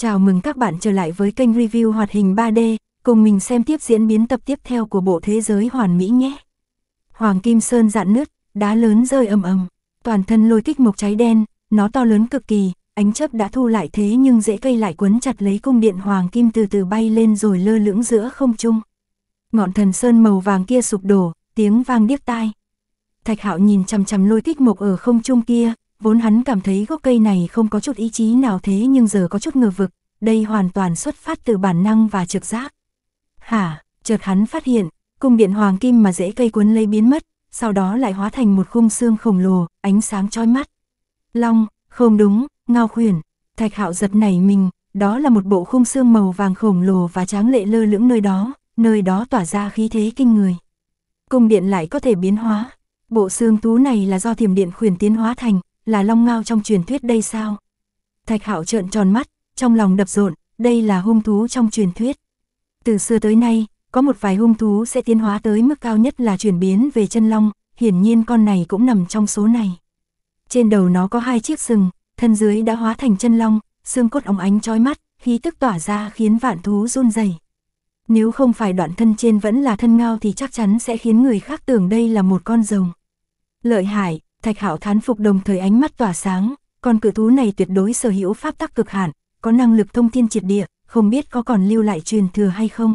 Chào mừng các bạn trở lại với kênh review hoạt hình 3D, cùng mình xem tiếp diễn biến tập tiếp theo của bộ thế giới hoàn mỹ nhé. Hoàng Kim Sơn dạn nứt, đá lớn rơi ầm ầm, toàn thân lôi kích mộc cháy đen, nó to lớn cực kỳ, ánh chớp đã thu lại thế nhưng dễ cây lại quấn chặt lấy cung điện Hoàng Kim từ từ bay lên rồi lơ lửng giữa không trung. Ngọn thần sơn màu vàng kia sụp đổ, tiếng vang điếc tai. Thạch Hạo nhìn chằm chằm lôi kích mộc ở không trung kia, Vốn hắn cảm thấy gốc cây này không có chút ý chí nào thế nhưng giờ có chút ngờ vực, đây hoàn toàn xuất phát từ bản năng và trực giác. Hả, chợt hắn phát hiện, cung điện hoàng kim mà dễ cây cuốn lấy biến mất, sau đó lại hóa thành một khung xương khổng lồ, ánh sáng chói mắt. Long, không đúng, ngao khuyển, thạch hạo giật nảy mình, đó là một bộ khung xương màu vàng khổng lồ và tráng lệ lơ lưỡng nơi đó, nơi đó tỏa ra khí thế kinh người. Cung điện lại có thể biến hóa, bộ xương tú này là do thiểm điện khuyển tiến hóa thành, là long ngao trong truyền thuyết đây sao? Thạch Hạo trợn tròn mắt, trong lòng đập rộn, đây là hung thú trong truyền thuyết. Từ xưa tới nay, có một vài hung thú sẽ tiến hóa tới mức cao nhất là chuyển biến về chân long, hiển nhiên con này cũng nằm trong số này. Trên đầu nó có hai chiếc sừng, thân dưới đã hóa thành chân long, xương cốt óng ánh trói mắt, khí tức tỏa ra khiến vạn thú run rẩy. Nếu không phải đoạn thân trên vẫn là thân ngao thì chắc chắn sẽ khiến người khác tưởng đây là một con rồng. Lợi hại, Thạch Hạo thán phục đồng thời ánh mắt tỏa sáng, con cự thú này tuyệt đối sở hữu pháp tắc cực hạn, có năng lực thông thiên triệt địa, không biết có còn lưu lại truyền thừa hay không.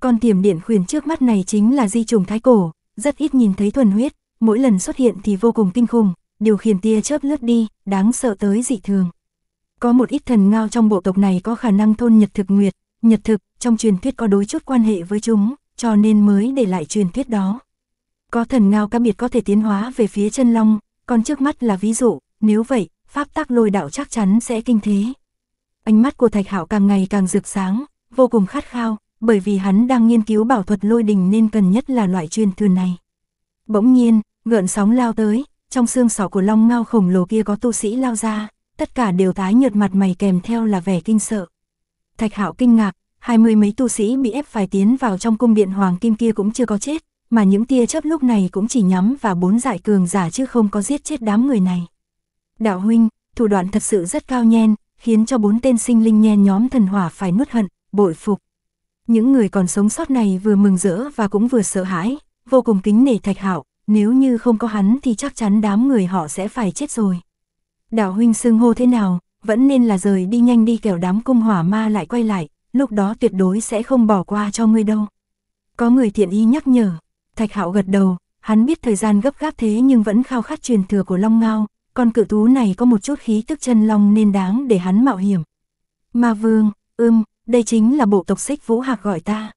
Con tiềm điện khuyển trước mắt này chính là di trùng thái cổ, rất ít nhìn thấy thuần huyết, mỗi lần xuất hiện thì vô cùng kinh khủng, điều khiển tia chớp lướt đi, đáng sợ tới dị thường. Có một ít thần ngao trong bộ tộc này có khả năng thôn nhật thực nguyệt, nhật thực, trong truyền thuyết có đối chút quan hệ với chúng, cho nên mới để lại truyền thuyết đó. Có thần ngao cá biệt có thể tiến hóa về phía chân long, còn trước mắt là ví dụ, nếu vậy, pháp tắc lôi đạo chắc chắn sẽ kinh thế. Ánh mắt của Thạch Hạo càng ngày càng rực sáng, vô cùng khát khao, bởi vì hắn đang nghiên cứu bảo thuật lôi đình nên cần nhất là loại truyền thừa này. Bỗng nhiên, gợn sóng lao tới, trong xương sọ của long ngao khổng lồ kia có tu sĩ lao ra, tất cả đều tái nhợt mặt mày kèm theo là vẻ kinh sợ. Thạch Hạo kinh ngạc, hai mươi mấy tu sĩ bị ép phải tiến vào trong cung điện hoàng kim kia cũng chưa có chết, mà những tia chớp lúc này cũng chỉ nhắm vào bốn giải cường giả chứ không có giết chết đám người này. Đạo huynh, thủ đoạn thật sự rất cao nhen, khiến cho bốn tên sinh linh nhen nhóm thần hỏa phải nuốt hận, bội phục. Những người còn sống sót này vừa mừng rỡ và cũng vừa sợ hãi, vô cùng kính nể thạch hạo, nếu như không có hắn thì chắc chắn đám người họ sẽ phải chết rồi. Đạo huynh xưng hô thế nào, vẫn nên là rời đi nhanh đi kẻo đám cung hỏa ma lại quay lại, lúc đó tuyệt đối sẽ không bỏ qua cho ngươi đâu. Có người thiện ý nhắc nhở. Thạch Hạo gật đầu, hắn biết thời gian gấp gáp thế nhưng vẫn khao khát truyền thừa của Long Ngao, con cự thú này có một chút khí tức chân long nên đáng để hắn mạo hiểm. Ma Vương, ưm, đây chính là bộ tộc xích vũ hạc gọi ta.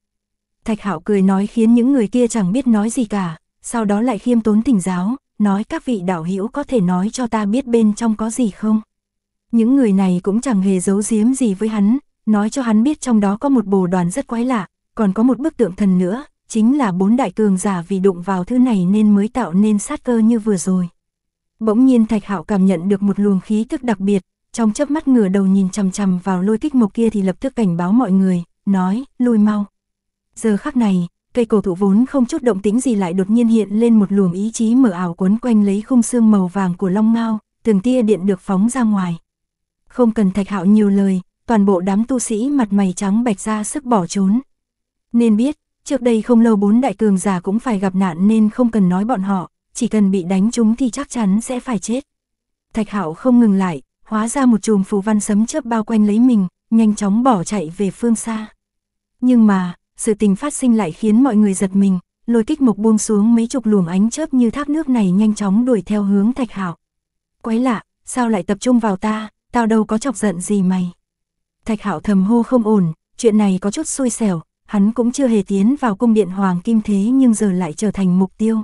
Thạch Hạo cười nói khiến những người kia chẳng biết nói gì cả, sau đó lại khiêm tốn tỉnh giáo, nói các vị đạo hữu có thể nói cho ta biết bên trong có gì không. Những người này cũng chẳng hề giấu giếm gì với hắn, nói cho hắn biết trong đó có một bồ đoàn rất quái lạ, còn có một bức tượng thần nữa, chính là bốn đại cường giả vì đụng vào thứ này nên mới tạo nên sát cơ như vừa rồi. Bỗng nhiên Thạch Hạo cảm nhận được một luồng khí tức đặc biệt, trong chớp mắt ngửa đầu nhìn chằm chằm vào lôi kích mộc kia thì lập tức cảnh báo mọi người, nói, lui mau. Giờ khắc này, cây cổ thụ vốn không chút động tĩnh gì lại đột nhiên hiện lên một luồng ý chí mở ảo quấn quanh lấy khung xương màu vàng của long ngao, từng tia điện được phóng ra ngoài. Không cần Thạch Hạo nhiều lời, toàn bộ đám tu sĩ mặt mày trắng bạch ra sức bỏ trốn. Nên biết, Trước đây không lâu bốn đại cường giả cũng phải gặp nạn nên không cần nói bọn họ, chỉ cần bị đánh chúng thì chắc chắn sẽ phải chết. Thạch Hạo không ngừng lại, hóa ra một chùm phù văn sấm chớp bao quanh lấy mình, nhanh chóng bỏ chạy về phương xa. Nhưng mà, sự tình phát sinh lại khiến mọi người giật mình, lôi kích mục buông xuống mấy chục luồng ánh chớp như thác nước này nhanh chóng đuổi theo hướng Thạch Hạo. Quái lạ, sao lại tập trung vào ta, tao đâu có chọc giận gì mày. Thạch Hạo thầm hô không ổn, chuyện này có chút xui xẻo, hắn cũng chưa hề tiến vào cung điện Hoàng Kim thế nhưng giờ lại trở thành mục tiêu.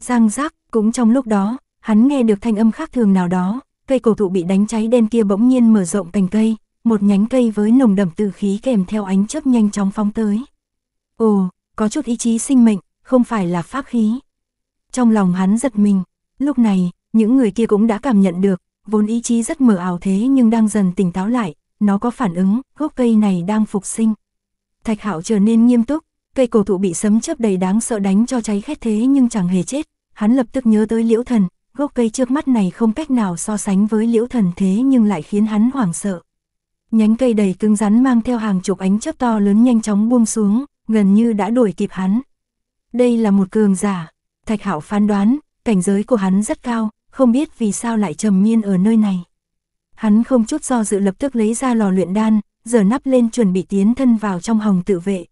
Giang giác, cũng trong lúc đó, hắn nghe được thanh âm khác thường nào đó, cây cổ thụ bị đánh cháy đen kia bỗng nhiên mở rộng cành cây, một nhánh cây với nồng đậm từ khí kèm theo ánh chớp nhanh chóng phóng tới. Ồ, có chút ý chí sinh mệnh, không phải là pháp khí. Trong lòng hắn giật mình, lúc này, những người kia cũng đã cảm nhận được, vốn ý chí rất mờ ảo thế nhưng đang dần tỉnh táo lại, nó có phản ứng, gốc cây này đang phục sinh. Thạch Hạo trở nên nghiêm túc, cây cổ thụ bị sấm chớp đầy đáng sợ đánh cho cháy khét thế nhưng chẳng hề chết, hắn lập tức nhớ tới Liễu Thần, gốc cây trước mắt này không cách nào so sánh với Liễu Thần thế nhưng lại khiến hắn hoảng sợ. Nhánh cây đầy cứng rắn mang theo hàng chục ánh chớp to lớn nhanh chóng buông xuống, gần như đã đuổi kịp hắn. Đây là một cường giả, Thạch Hạo phán đoán, cảnh giới của hắn rất cao, không biết vì sao lại trầm miên ở nơi này. Hắn không chút do dự lập tức lấy ra lò luyện đan, giờ nắp lên chuẩn bị tiến thân vào trong hồng tự vệ.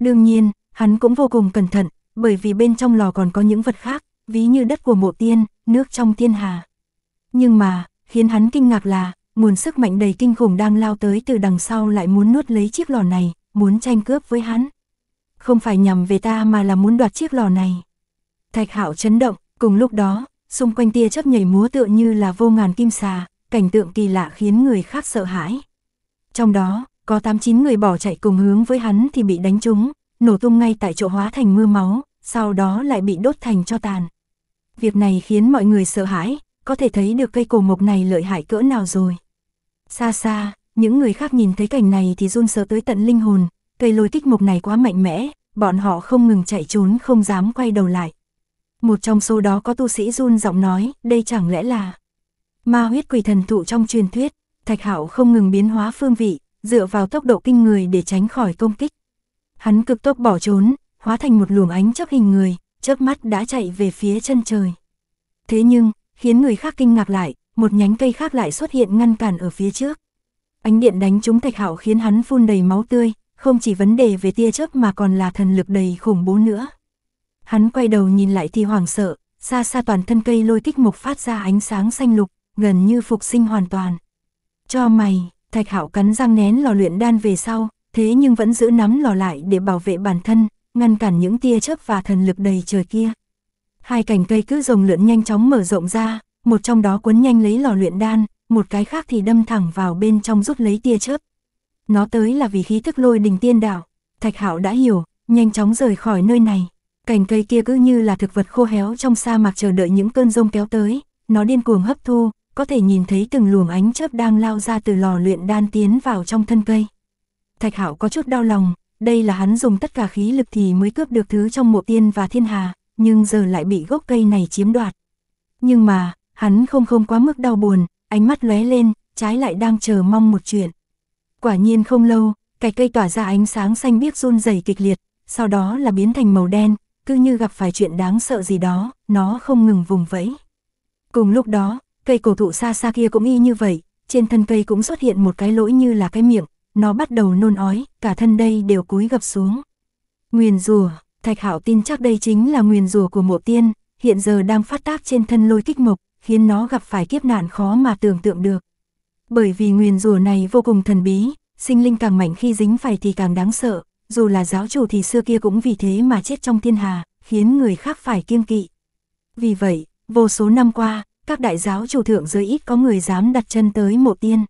Đương nhiên, hắn cũng vô cùng cẩn thận, bởi vì bên trong lò còn có những vật khác, ví như đất của mộ tiên, nước trong thiên hà. Nhưng mà, khiến hắn kinh ngạc là, nguồn sức mạnh đầy kinh khủng đang lao tới từ đằng sau lại muốn nuốt lấy chiếc lò này, muốn tranh cướp với hắn. Không phải nhằm về ta mà là muốn đoạt chiếc lò này. Thạch hạo chấn động, cùng lúc đó, xung quanh tia chớp nhảy múa tựa như là vô ngàn kim xà, cảnh tượng kỳ lạ khiến người khác sợ hãi. Trong đó, có 8-9 người bỏ chạy cùng hướng với hắn thì bị đánh trúng, nổ tung ngay tại chỗ hóa thành mưa máu, sau đó lại bị đốt thành cho tàn. Việc này khiến mọi người sợ hãi, có thể thấy được cây cổ mộc này lợi hại cỡ nào rồi. Xa xa, những người khác nhìn thấy cảnh này thì run sợ tới tận linh hồn, cây lôi kích mộc này quá mạnh mẽ, bọn họ không ngừng chạy trốn không dám quay đầu lại. Một trong số đó có tu sĩ run giọng nói, đây chẳng lẽ là ma huyết quỷ thần thụ trong truyền thuyết. Thạch Hạo không ngừng biến hóa phương vị, dựa vào tốc độ kinh người để tránh khỏi công kích. Hắn cực tốc bỏ trốn, hóa thành một luồng ánh chớp hình người, chớp mắt đã chạy về phía chân trời. Thế nhưng, khiến người khác kinh ngạc lại, một nhánh cây khác lại xuất hiện ngăn cản ở phía trước. Ánh điện đánh trúng Thạch Hạo khiến hắn phun đầy máu tươi, không chỉ vấn đề về tia chớp mà còn là thần lực đầy khủng bố nữa. Hắn quay đầu nhìn lại thì hoảng sợ, xa xa toàn thân cây lôi kích mục phát ra ánh sáng xanh lục, gần như phục sinh hoàn toàn. Cho mày, Thạch Hạo cắn răng nén lò luyện đan về sau, thế nhưng vẫn giữ nắm lò lại để bảo vệ bản thân, ngăn cản những tia chớp và thần lực đầy trời kia. Hai cành cây cứ rồng lượn nhanh chóng mở rộng ra, một trong đó quấn nhanh lấy lò luyện đan, một cái khác thì đâm thẳng vào bên trong rút lấy tia chớp. Nó tới là vì khí thức lôi đình tiên đạo, Thạch Hạo đã hiểu, nhanh chóng rời khỏi nơi này. Cành cây kia cứ như là thực vật khô héo trong sa mạc chờ đợi những cơn rông kéo tới, nó điên cuồng hấp thu, có thể nhìn thấy từng luồng ánh chớp đang lao ra từ lò luyện đan tiến vào trong thân cây. Thạch Hạo có chút đau lòng, đây là hắn dùng tất cả khí lực thì mới cướp được thứ trong mộ tiên và thiên hà, nhưng giờ lại bị gốc cây này chiếm đoạt. Nhưng mà, hắn không không quá mức đau buồn, ánh mắt lóe lên, trái lại đang chờ mong một chuyện. Quả nhiên không lâu, cái cây tỏa ra ánh sáng xanh biếc run rẩy kịch liệt, sau đó là biến thành màu đen, cứ như gặp phải chuyện đáng sợ gì đó, nó không ngừng vùng vẫy. Cùng lúc đó, Cây cổ thụ xa xa kia cũng y như vậy, trên thân cây cũng xuất hiện một cái lỗi như là cái miệng, nó bắt đầu nôn ói, cả thân đây đều cúi gập xuống. Nguyền rùa, Thạch Hạo tin chắc đây chính là nguyền rùa của mộ tiên, hiện giờ đang phát tác trên thân lôi kích mộc, khiến nó gặp phải kiếp nạn khó mà tưởng tượng được. Bởi vì nguyền rùa này vô cùng thần bí, sinh linh càng mạnh khi dính phải thì càng đáng sợ, dù là giáo chủ thì xưa kia cũng vì thế mà chết trong thiên hà, khiến người khác phải kiêng kỵ. Vì vậy, vô số năm qua, các đại giáo chủ thượng giới ít có người dám đặt chân tới mộ tiên.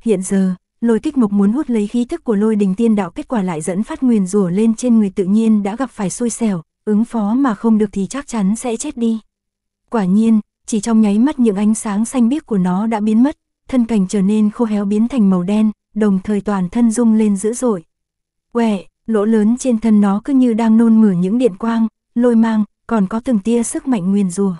Hiện giờ, lôi kích mục muốn hút lấy khí thức của lôi đình tiên đạo kết quả lại dẫn phát nguyền rủa lên trên người tự nhiên đã gặp phải xui xẻo, ứng phó mà không được thì chắc chắn sẽ chết đi. Quả nhiên, chỉ trong nháy mắt những ánh sáng xanh biếc của nó đã biến mất, thân cảnh trở nên khô héo biến thành màu đen, đồng thời toàn thân rung lên dữ dội. Quẹ, lỗ lớn trên thân nó cứ như đang nôn mửa những điện quang, lôi mang, còn có từng tia sức mạnh nguyền rùa.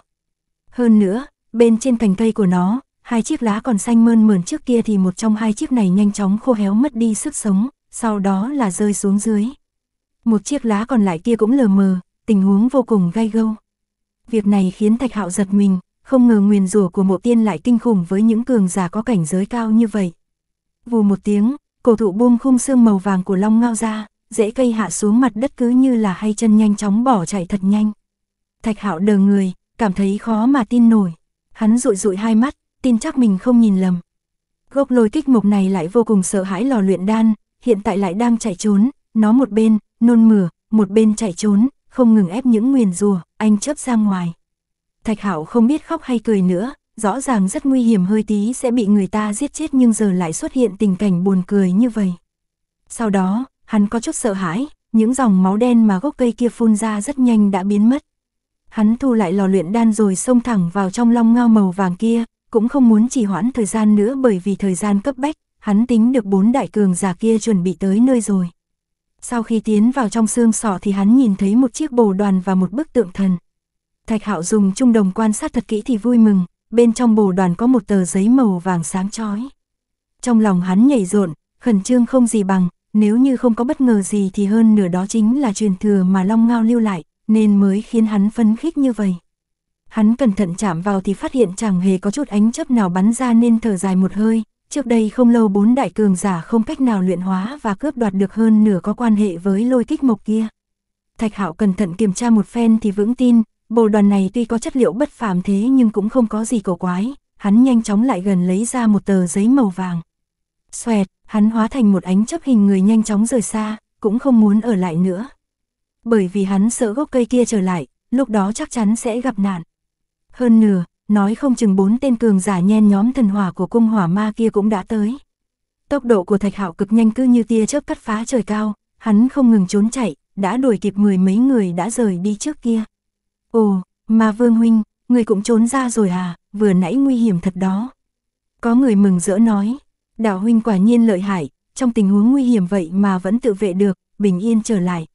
Hơn nữa, Bên trên cành cây của nó, hai chiếc lá còn xanh mơn mởn trước kia thì một trong hai chiếc này nhanh chóng khô héo mất đi sức sống, sau đó là rơi xuống dưới. Một chiếc lá còn lại kia cũng lờ mờ, tình huống vô cùng gay gâu. Việc này khiến Thạch Hạo giật mình, không ngờ nguyền rủa của mộ tiên lại kinh khủng với những cường giả có cảnh giới cao như vậy. Vù một tiếng, cổ thụ buông khung xương màu vàng của long ngao ra, dễ cây hạ xuống mặt đất cứ như là hai chân nhanh chóng bỏ chạy thật nhanh. Thạch Hạo đờ người, cảm thấy khó mà tin nổi hắn rụi rụi hai mắt, tin chắc mình không nhìn lầm. Gốc lôi kích mục này lại vô cùng sợ hãi lò luyện đan, hiện tại lại đang chạy trốn, nó một bên, nôn mửa, một bên chạy trốn, không ngừng ép những nguyền rùa, anh chấp ra ngoài. Thạch Hảo không biết khóc hay cười nữa, rõ ràng rất nguy hiểm hơi tí sẽ bị người ta giết chết nhưng giờ lại xuất hiện tình cảnh buồn cười như vậy. Sau đó, hắn có chút sợ hãi, những dòng máu đen mà gốc cây kia phun ra rất nhanh đã biến mất hắn thu lại lò luyện đan rồi xông thẳng vào trong long ngao màu vàng kia, cũng không muốn trì hoãn thời gian nữa bởi vì thời gian cấp bách, hắn tính được bốn đại cường giả kia chuẩn bị tới nơi rồi. Sau khi tiến vào trong xương sọ thì hắn nhìn thấy một chiếc bồ đoàn và một bức tượng thần. Thạch Hạo dùng trung đồng quan sát thật kỹ thì vui mừng, bên trong bồ đoàn có một tờ giấy màu vàng sáng chói. Trong lòng hắn nhảy rộn, khẩn trương không gì bằng, nếu như không có bất ngờ gì thì hơn nửa đó chính là truyền thừa mà Long Ngao lưu lại, nên mới khiến hắn phấn khích như vậy. Hắn cẩn thận chạm vào thì phát hiện chẳng hề có chút ánh chấp nào bắn ra nên thở dài một hơi, trước đây không lâu bốn đại cường giả không cách nào luyện hóa và cướp đoạt được hơn nửa có quan hệ với lôi kích mộc kia. Thạch Hạo cẩn thận kiểm tra một phen thì vững tin, bộ đoàn này tuy có chất liệu bất phàm thế nhưng cũng không có gì cổ quái, hắn nhanh chóng lại gần lấy ra một tờ giấy màu vàng. Xoẹt, hắn hóa thành một ánh chấp hình người nhanh chóng rời xa, cũng không muốn ở lại nữa bởi vì hắn sợ gốc cây kia trở lại, lúc đó chắc chắn sẽ gặp nạn. Hơn nửa, nói không chừng bốn tên cường giả nhen nhóm thần hỏa của cung hỏa ma kia cũng đã tới. Tốc độ của Thạch Hạo cực nhanh cứ như tia chớp cắt phá trời cao, hắn không ngừng trốn chạy, đã đuổi kịp mười mấy người đã rời đi trước kia. Ồ, mà Vương Huynh, người cũng trốn ra rồi à, vừa nãy nguy hiểm thật đó. Có người mừng rỡ nói, đạo Huynh quả nhiên lợi hại, trong tình huống nguy hiểm vậy mà vẫn tự vệ được, bình yên trở lại,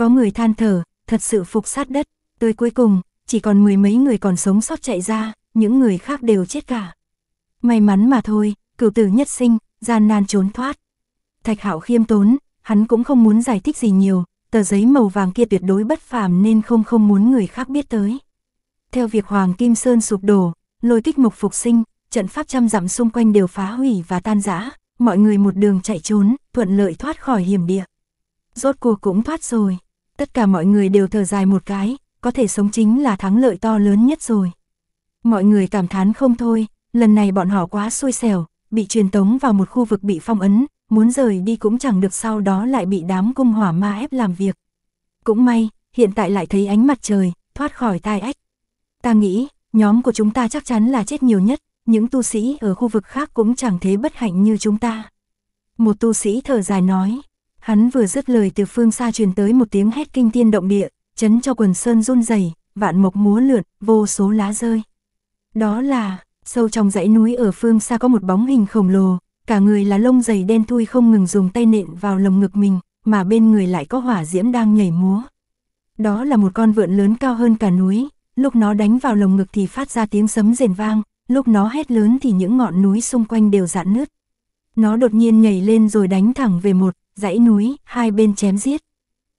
có người than thở, thật sự phục sát đất, tới cuối cùng, chỉ còn mười mấy người còn sống sót chạy ra, những người khác đều chết cả. May mắn mà thôi, cửu tử nhất sinh, gian nan trốn thoát. Thạch Hạo khiêm tốn, hắn cũng không muốn giải thích gì nhiều, tờ giấy màu vàng kia tuyệt đối bất phàm nên không không muốn người khác biết tới. Theo việc Hoàng Kim Sơn sụp đổ, lôi kích mục phục sinh, trận pháp trăm dặm xung quanh đều phá hủy và tan rã, mọi người một đường chạy trốn, thuận lợi thoát khỏi hiểm địa. Rốt cuộc cũng thoát rồi tất cả mọi người đều thở dài một cái, có thể sống chính là thắng lợi to lớn nhất rồi. Mọi người cảm thán không thôi, lần này bọn họ quá xui xẻo, bị truyền tống vào một khu vực bị phong ấn, muốn rời đi cũng chẳng được sau đó lại bị đám cung hỏa ma ép làm việc. Cũng may, hiện tại lại thấy ánh mặt trời, thoát khỏi tai ách. Ta nghĩ, nhóm của chúng ta chắc chắn là chết nhiều nhất, những tu sĩ ở khu vực khác cũng chẳng thế bất hạnh như chúng ta. Một tu sĩ thở dài nói, Hắn vừa dứt lời từ phương xa truyền tới một tiếng hét kinh thiên động địa, chấn cho quần sơn run rẩy, vạn mộc múa lượn, vô số lá rơi. Đó là, sâu trong dãy núi ở phương xa có một bóng hình khổng lồ, cả người là lông dày đen thui không ngừng dùng tay nện vào lồng ngực mình, mà bên người lại có hỏa diễm đang nhảy múa. Đó là một con vượn lớn cao hơn cả núi, lúc nó đánh vào lồng ngực thì phát ra tiếng sấm rền vang, lúc nó hét lớn thì những ngọn núi xung quanh đều dạn nứt. Nó đột nhiên nhảy lên rồi đánh thẳng về một dãy núi, hai bên chém giết.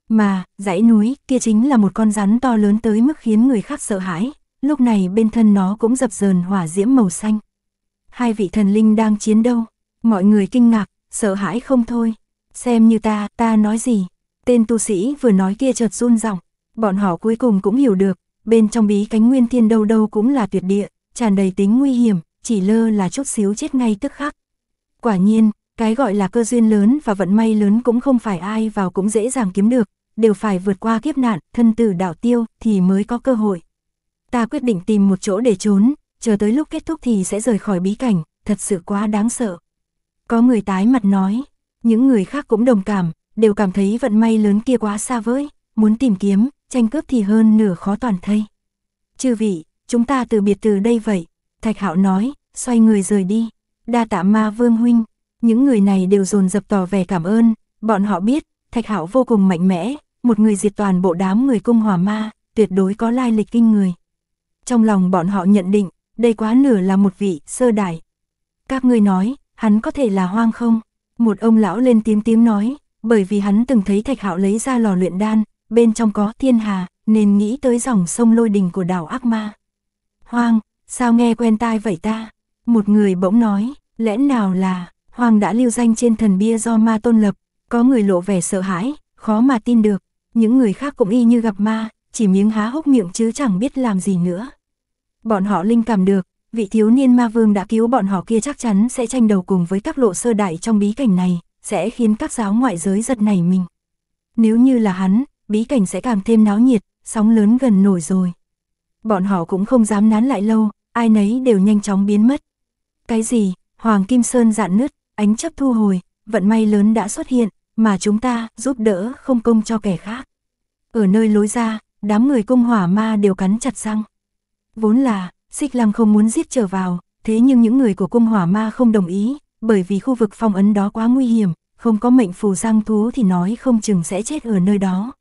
Mà, dãy núi kia chính là một con rắn to lớn tới mức khiến người khác sợ hãi, lúc này bên thân nó cũng dập dờn hỏa diễm màu xanh. Hai vị thần linh đang chiến đâu, mọi người kinh ngạc, sợ hãi không thôi. Xem như ta, ta nói gì? Tên tu sĩ vừa nói kia chợt run giọng, bọn họ cuối cùng cũng hiểu được, bên trong bí cánh nguyên thiên đâu đâu cũng là tuyệt địa, tràn đầy tính nguy hiểm, chỉ lơ là chút xíu chết ngay tức khắc. Quả nhiên, cái gọi là cơ duyên lớn và vận may lớn cũng không phải ai vào cũng dễ dàng kiếm được, đều phải vượt qua kiếp nạn, thân tử đạo tiêu thì mới có cơ hội. Ta quyết định tìm một chỗ để trốn, chờ tới lúc kết thúc thì sẽ rời khỏi bí cảnh, thật sự quá đáng sợ. Có người tái mặt nói, những người khác cũng đồng cảm, đều cảm thấy vận may lớn kia quá xa vời, muốn tìm kiếm, tranh cướp thì hơn nửa khó toàn thây. Chư vị, chúng ta từ biệt từ đây vậy, Thạch Hạo nói, xoay người rời đi, đa tạ ma vương huynh, những người này đều dồn dập tỏ vẻ cảm ơn, bọn họ biết, Thạch Hạo vô cùng mạnh mẽ, một người diệt toàn bộ đám người cung hỏa ma, tuyệt đối có lai lịch kinh người. Trong lòng bọn họ nhận định, đây quá nửa là một vị sơ đại. Các ngươi nói, hắn có thể là hoang không? Một ông lão lên tím tím nói, bởi vì hắn từng thấy Thạch Hạo lấy ra lò luyện đan, bên trong có thiên hà, nên nghĩ tới dòng sông lôi đình của đảo ác ma. Hoang, sao nghe quen tai vậy ta? Một người bỗng nói, lẽ nào là Hoàng đã lưu danh trên thần bia do ma tôn lập, có người lộ vẻ sợ hãi, khó mà tin được, những người khác cũng y như gặp ma, chỉ miếng há hốc miệng chứ chẳng biết làm gì nữa. Bọn họ linh cảm được, vị thiếu niên ma vương đã cứu bọn họ kia chắc chắn sẽ tranh đầu cùng với các lộ sơ đại trong bí cảnh này, sẽ khiến các giáo ngoại giới giật nảy mình. Nếu như là hắn, bí cảnh sẽ càng thêm náo nhiệt, sóng lớn gần nổi rồi. Bọn họ cũng không dám nán lại lâu, ai nấy đều nhanh chóng biến mất. Cái gì, Hoàng Kim Sơn dạn nứt, ánh chấp thu hồi, vận may lớn đã xuất hiện, mà chúng ta giúp đỡ không công cho kẻ khác. Ở nơi lối ra, đám người cung hỏa ma đều cắn chặt răng. Vốn là, xích lăng không muốn giết trở vào, thế nhưng những người của cung hỏa ma không đồng ý, bởi vì khu vực phong ấn đó quá nguy hiểm, không có mệnh phù giang thú thì nói không chừng sẽ chết ở nơi đó.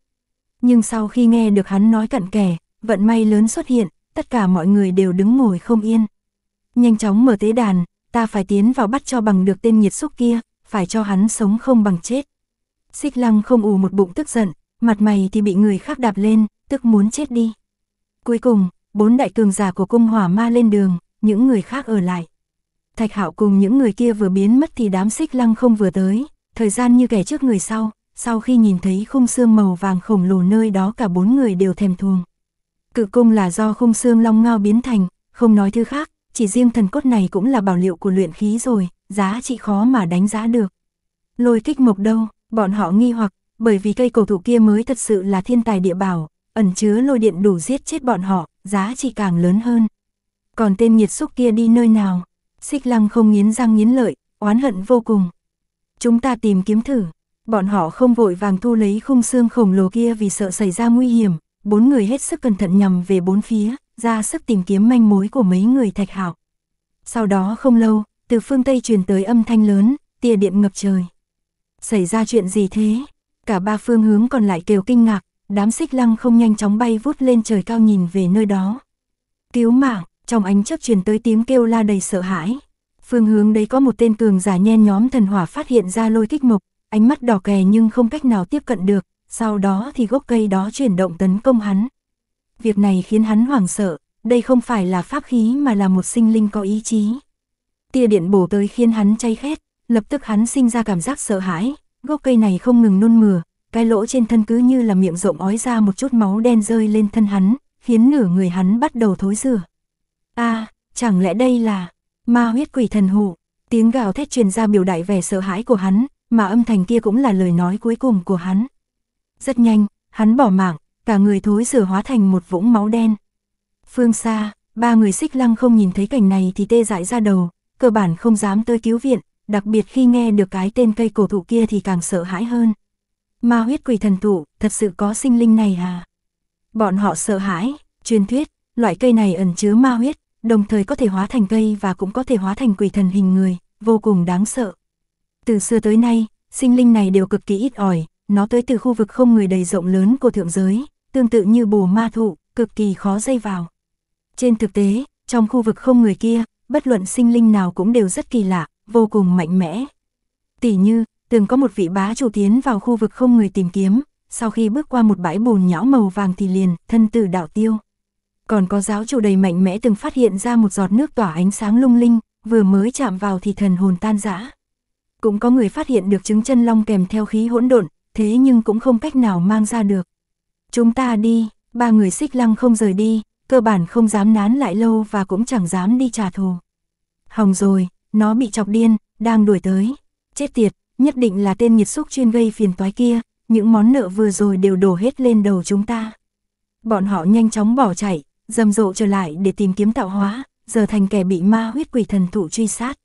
Nhưng sau khi nghe được hắn nói cặn kẻ, vận may lớn xuất hiện, tất cả mọi người đều đứng ngồi không yên. Nhanh chóng mở tế đàn, ta phải tiến vào bắt cho bằng được tên nhiệt xúc kia, phải cho hắn sống không bằng chết. Xích lăng không ù một bụng tức giận, mặt mày thì bị người khác đạp lên, tức muốn chết đi. Cuối cùng, bốn đại cường giả của cung hỏa ma lên đường, những người khác ở lại. Thạch hạo cùng những người kia vừa biến mất thì đám xích lăng không vừa tới, thời gian như kẻ trước người sau, sau khi nhìn thấy khung xương màu vàng khổng lồ nơi đó cả bốn người đều thèm thuồng. Cự cung là do khung xương long ngao biến thành, không nói thứ khác, chỉ riêng thần cốt này cũng là bảo liệu của luyện khí rồi, giá trị khó mà đánh giá được. Lôi kích mộc đâu, bọn họ nghi hoặc, bởi vì cây cổ thụ kia mới thật sự là thiên tài địa bảo, ẩn chứa lôi điện đủ giết chết bọn họ, giá trị càng lớn hơn. Còn tên nhiệt xúc kia đi nơi nào? Xích lăng không nghiến răng nghiến lợi, oán hận vô cùng. Chúng ta tìm kiếm thử. Bọn họ không vội vàng thu lấy khung xương khổng lồ kia vì sợ xảy ra nguy hiểm. Bốn người hết sức cẩn thận nhằm về bốn phía, ra sức tìm kiếm manh mối của mấy người thạch hạo. Sau đó không lâu, từ phương Tây truyền tới âm thanh lớn, tia điện ngập trời. Xảy ra chuyện gì thế? Cả ba phương hướng còn lại kêu kinh ngạc, đám xích lăng không nhanh chóng bay vút lên trời cao nhìn về nơi đó. Cứu mạng, trong ánh chớp truyền tới tiếng kêu la đầy sợ hãi. Phương hướng đấy có một tên cường giả nhen nhóm thần hỏa phát hiện ra lôi kích mục, ánh mắt đỏ kè nhưng không cách nào tiếp cận được, sau đó thì gốc cây đó chuyển động tấn công hắn việc này khiến hắn hoảng sợ, đây không phải là pháp khí mà là một sinh linh có ý chí. Tia điện bổ tới khiến hắn cháy khét, lập tức hắn sinh ra cảm giác sợ hãi, gốc cây này không ngừng nôn mửa, cái lỗ trên thân cứ như là miệng rộng ói ra một chút máu đen rơi lên thân hắn, khiến nửa người hắn bắt đầu thối rửa. a à, chẳng lẽ đây là ma huyết quỷ thần hụ, tiếng gào thét truyền ra biểu đại vẻ sợ hãi của hắn, mà âm thanh kia cũng là lời nói cuối cùng của hắn. Rất nhanh, hắn bỏ mạng, cả người thối rửa hóa thành một vũng máu đen. Phương xa, ba người xích lăng không nhìn thấy cảnh này thì tê dại ra đầu, cơ bản không dám tới cứu viện, đặc biệt khi nghe được cái tên cây cổ thụ kia thì càng sợ hãi hơn. Ma huyết quỷ thần thụ, thật sự có sinh linh này à? Bọn họ sợ hãi, truyền thuyết, loại cây này ẩn chứa ma huyết, đồng thời có thể hóa thành cây và cũng có thể hóa thành quỷ thần hình người, vô cùng đáng sợ. Từ xưa tới nay, sinh linh này đều cực kỳ ít ỏi, nó tới từ khu vực không người đầy rộng lớn của thượng giới, tương tự như bù ma thụ, cực kỳ khó dây vào. Trên thực tế, trong khu vực không người kia, bất luận sinh linh nào cũng đều rất kỳ lạ, vô cùng mạnh mẽ. Tỷ như, từng có một vị bá chủ tiến vào khu vực không người tìm kiếm, sau khi bước qua một bãi bùn nhão màu vàng thì liền, thân tử đạo tiêu. Còn có giáo chủ đầy mạnh mẽ từng phát hiện ra một giọt nước tỏa ánh sáng lung linh, vừa mới chạm vào thì thần hồn tan rã. Cũng có người phát hiện được chứng chân long kèm theo khí hỗn độn, thế nhưng cũng không cách nào mang ra được. Chúng ta đi, ba người xích lăng không rời đi, cơ bản không dám nán lại lâu và cũng chẳng dám đi trả thù. hồng rồi, nó bị chọc điên, đang đuổi tới. Chết tiệt, nhất định là tên nhiệt xúc chuyên gây phiền toái kia, những món nợ vừa rồi đều đổ hết lên đầu chúng ta. Bọn họ nhanh chóng bỏ chạy, rầm rộ trở lại để tìm kiếm tạo hóa, giờ thành kẻ bị ma huyết quỷ thần thụ truy sát.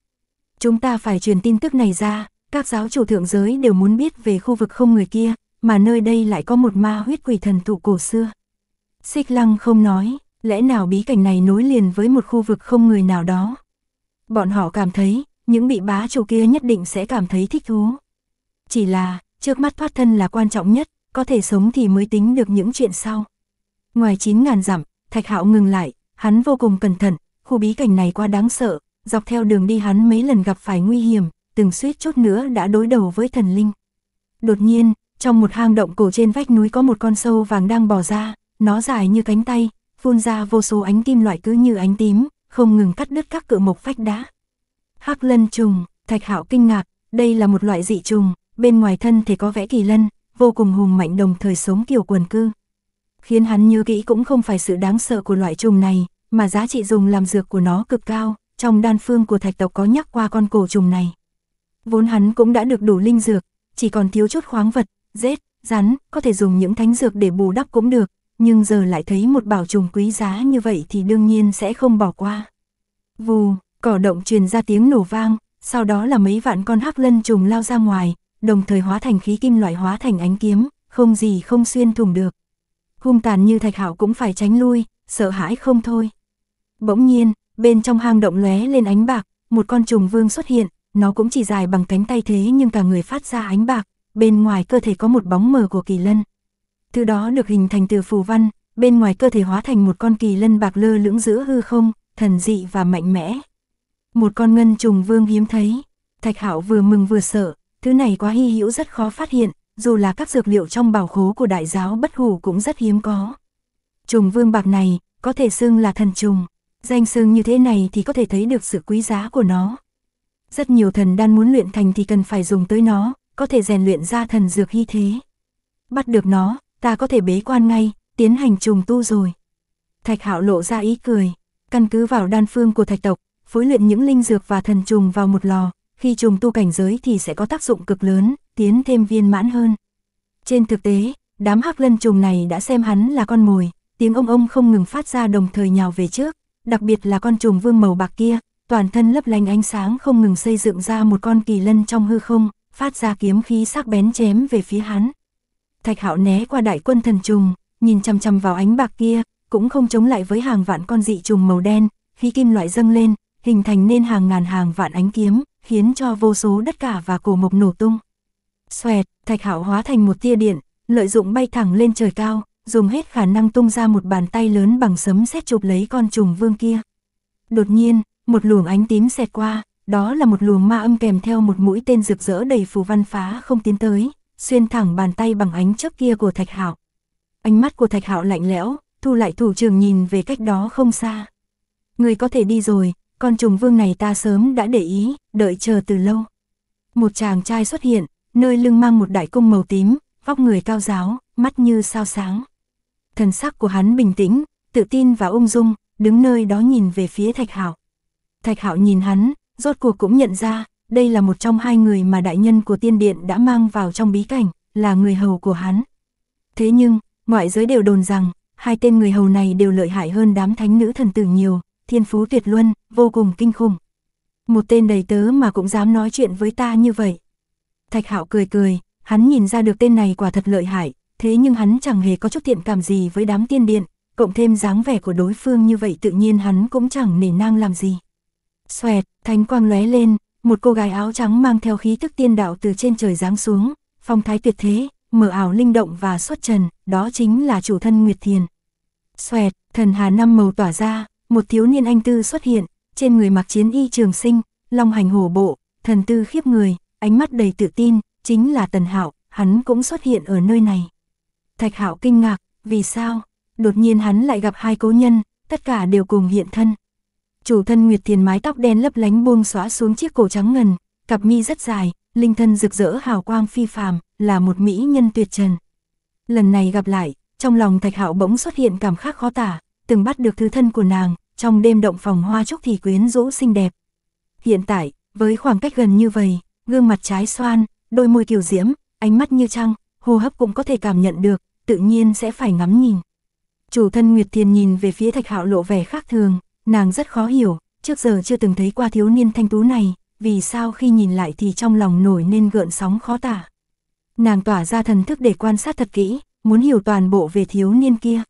Chúng ta phải truyền tin tức này ra, các giáo chủ thượng giới đều muốn biết về khu vực không người kia, mà nơi đây lại có một ma huyết quỷ thần thụ cổ xưa. Xích lăng không nói, lẽ nào bí cảnh này nối liền với một khu vực không người nào đó. Bọn họ cảm thấy, những bị bá chủ kia nhất định sẽ cảm thấy thích thú. Chỉ là, trước mắt thoát thân là quan trọng nhất, có thể sống thì mới tính được những chuyện sau. Ngoài 9.000 dặm, Thạch Hạo ngừng lại, hắn vô cùng cẩn thận, khu bí cảnh này quá đáng sợ, dọc theo đường đi hắn mấy lần gặp phải nguy hiểm, từng suýt chút nữa đã đối đầu với thần linh. Đột nhiên, trong một hang động cổ trên vách núi có một con sâu vàng đang bò ra, nó dài như cánh tay, phun ra vô số ánh kim loại cứ như ánh tím, không ngừng cắt đứt các cự mộc vách đá. Hắc lân trùng, Thạch Hạo kinh ngạc, đây là một loại dị trùng, bên ngoài thân thể có vẽ kỳ lân, vô cùng hùng mạnh đồng thời sống kiểu quần cư. Khiến hắn nhớ kỹ cũng không phải sự đáng sợ của loại trùng này, mà giá trị dùng làm dược của nó cực cao, trong đan phương của thạch tộc có nhắc qua con cổ trùng này. Vốn hắn cũng đã được đủ linh dược, chỉ còn thiếu chút khoáng vật, rết, rắn, có thể dùng những thánh dược để bù đắp cũng được, nhưng giờ lại thấy một bảo trùng quý giá như vậy thì đương nhiên sẽ không bỏ qua. Vù, cỏ động truyền ra tiếng nổ vang, sau đó là mấy vạn con hắc lân trùng lao ra ngoài, đồng thời hóa thành khí kim loại hóa thành ánh kiếm, không gì không xuyên thủng được. Hung tàn như thạch hảo cũng phải tránh lui, sợ hãi không thôi. Bỗng nhiên, bên trong hang động lóe lên ánh bạc, một con trùng vương xuất hiện, nó cũng chỉ dài bằng cánh tay thế nhưng cả người phát ra ánh bạc, bên ngoài cơ thể có một bóng mờ của kỳ lân. thứ đó được hình thành từ phù văn, bên ngoài cơ thể hóa thành một con kỳ lân bạc lơ lưỡng giữa hư không, thần dị và mạnh mẽ. Một con ngân trùng vương hiếm thấy, Thạch hảo vừa mừng vừa sợ, thứ này quá hy hữu rất khó phát hiện, dù là các dược liệu trong bảo khố của đại giáo bất hủ cũng rất hiếm có. Trùng vương bạc này, có thể xưng là thần trùng, danh xưng như thế này thì có thể thấy được sự quý giá của nó. Rất nhiều thần đan muốn luyện thành thì cần phải dùng tới nó, có thể rèn luyện ra thần dược hy thế. Bắt được nó, ta có thể bế quan ngay, tiến hành trùng tu rồi. Thạch Hạo lộ ra ý cười, căn cứ vào đan phương của thạch tộc, phối luyện những linh dược và thần trùng vào một lò, khi trùng tu cảnh giới thì sẽ có tác dụng cực lớn, tiến thêm viên mãn hơn. Trên thực tế, đám hắc lân trùng này đã xem hắn là con mồi, tiếng ông ông không ngừng phát ra đồng thời nhào về trước, đặc biệt là con trùng vương màu bạc kia, toàn thân lấp lánh ánh sáng không ngừng xây dựng ra một con kỳ lân trong hư không, phát ra kiếm khí sắc bén chém về phía hắn. Thạch hạo né qua đại quân thần trùng, nhìn chăm chăm vào ánh bạc kia, cũng không chống lại với hàng vạn con dị trùng màu đen, khí kim loại dâng lên, hình thành nên hàng ngàn hàng vạn ánh kiếm, khiến cho vô số đất cả và cổ mộc nổ tung. Xoẹt, thạch hạo hóa thành một tia điện, lợi dụng bay thẳng lên trời cao, dùng hết khả năng tung ra một bàn tay lớn bằng sấm xét chụp lấy con trùng vương kia. Đột nhiên, một luồng ánh tím xẹt qua, đó là một luồng ma âm kèm theo một mũi tên rực rỡ đầy phù văn phá không tiến tới, xuyên thẳng bàn tay bằng ánh chớp kia của Thạch Hạo. Ánh mắt của Thạch Hạo lạnh lẽo, thu lại thủ trường nhìn về cách đó không xa. Người có thể đi rồi, con trùng vương này ta sớm đã để ý, đợi chờ từ lâu. Một chàng trai xuất hiện, nơi lưng mang một đại cung màu tím, vóc người cao giáo, mắt như sao sáng. Thần sắc của hắn bình tĩnh, tự tin và ung dung, đứng nơi đó nhìn về phía Thạch Hạo. Thạch Hạo nhìn hắn, rốt cuộc cũng nhận ra, đây là một trong hai người mà đại nhân của tiên điện đã mang vào trong bí cảnh, là người hầu của hắn. Thế nhưng, ngoại giới đều đồn rằng, hai tên người hầu này đều lợi hại hơn đám thánh nữ thần tử nhiều, thiên phú tuyệt luân, vô cùng kinh khủng. Một tên đầy tớ mà cũng dám nói chuyện với ta như vậy. Thạch hạo cười cười, hắn nhìn ra được tên này quả thật lợi hại, thế nhưng hắn chẳng hề có chút thiện cảm gì với đám tiên điện, cộng thêm dáng vẻ của đối phương như vậy tự nhiên hắn cũng chẳng nể nang làm gì. Xoẹt, thánh quang lóe lên, một cô gái áo trắng mang theo khí tức tiên đạo từ trên trời giáng xuống, phong thái tuyệt thế, mở ảo linh động và xuất trần, đó chính là chủ thân Nguyệt Thiền. Xoẹt, thần hà năm màu tỏa ra, một thiếu niên anh tư xuất hiện, trên người mặc chiến y trường sinh, long hành hổ bộ, thần tư khiếp người, ánh mắt đầy tự tin, chính là Tần Hạo, hắn cũng xuất hiện ở nơi này. Thạch Hạo kinh ngạc, vì sao? Đột nhiên hắn lại gặp hai cố nhân, tất cả đều cùng hiện thân chủ thân Nguyệt Thiền mái tóc đen lấp lánh buông xóa xuống chiếc cổ trắng ngần, cặp mi rất dài, linh thân rực rỡ hào quang phi phàm, là một mỹ nhân tuyệt trần. Lần này gặp lại, trong lòng Thạch Hạo bỗng xuất hiện cảm khắc khó tả, từng bắt được thứ thân của nàng, trong đêm động phòng hoa trúc thì quyến rũ xinh đẹp. Hiện tại, với khoảng cách gần như vậy, gương mặt trái xoan, đôi môi kiều diễm, ánh mắt như trăng, hô hấp cũng có thể cảm nhận được, tự nhiên sẽ phải ngắm nhìn. Chủ thân Nguyệt Thiền nhìn về phía Thạch Hạo lộ vẻ khác thường, Nàng rất khó hiểu, trước giờ chưa từng thấy qua thiếu niên thanh tú này, vì sao khi nhìn lại thì trong lòng nổi nên gợn sóng khó tả. Nàng tỏa ra thần thức để quan sát thật kỹ, muốn hiểu toàn bộ về thiếu niên kia.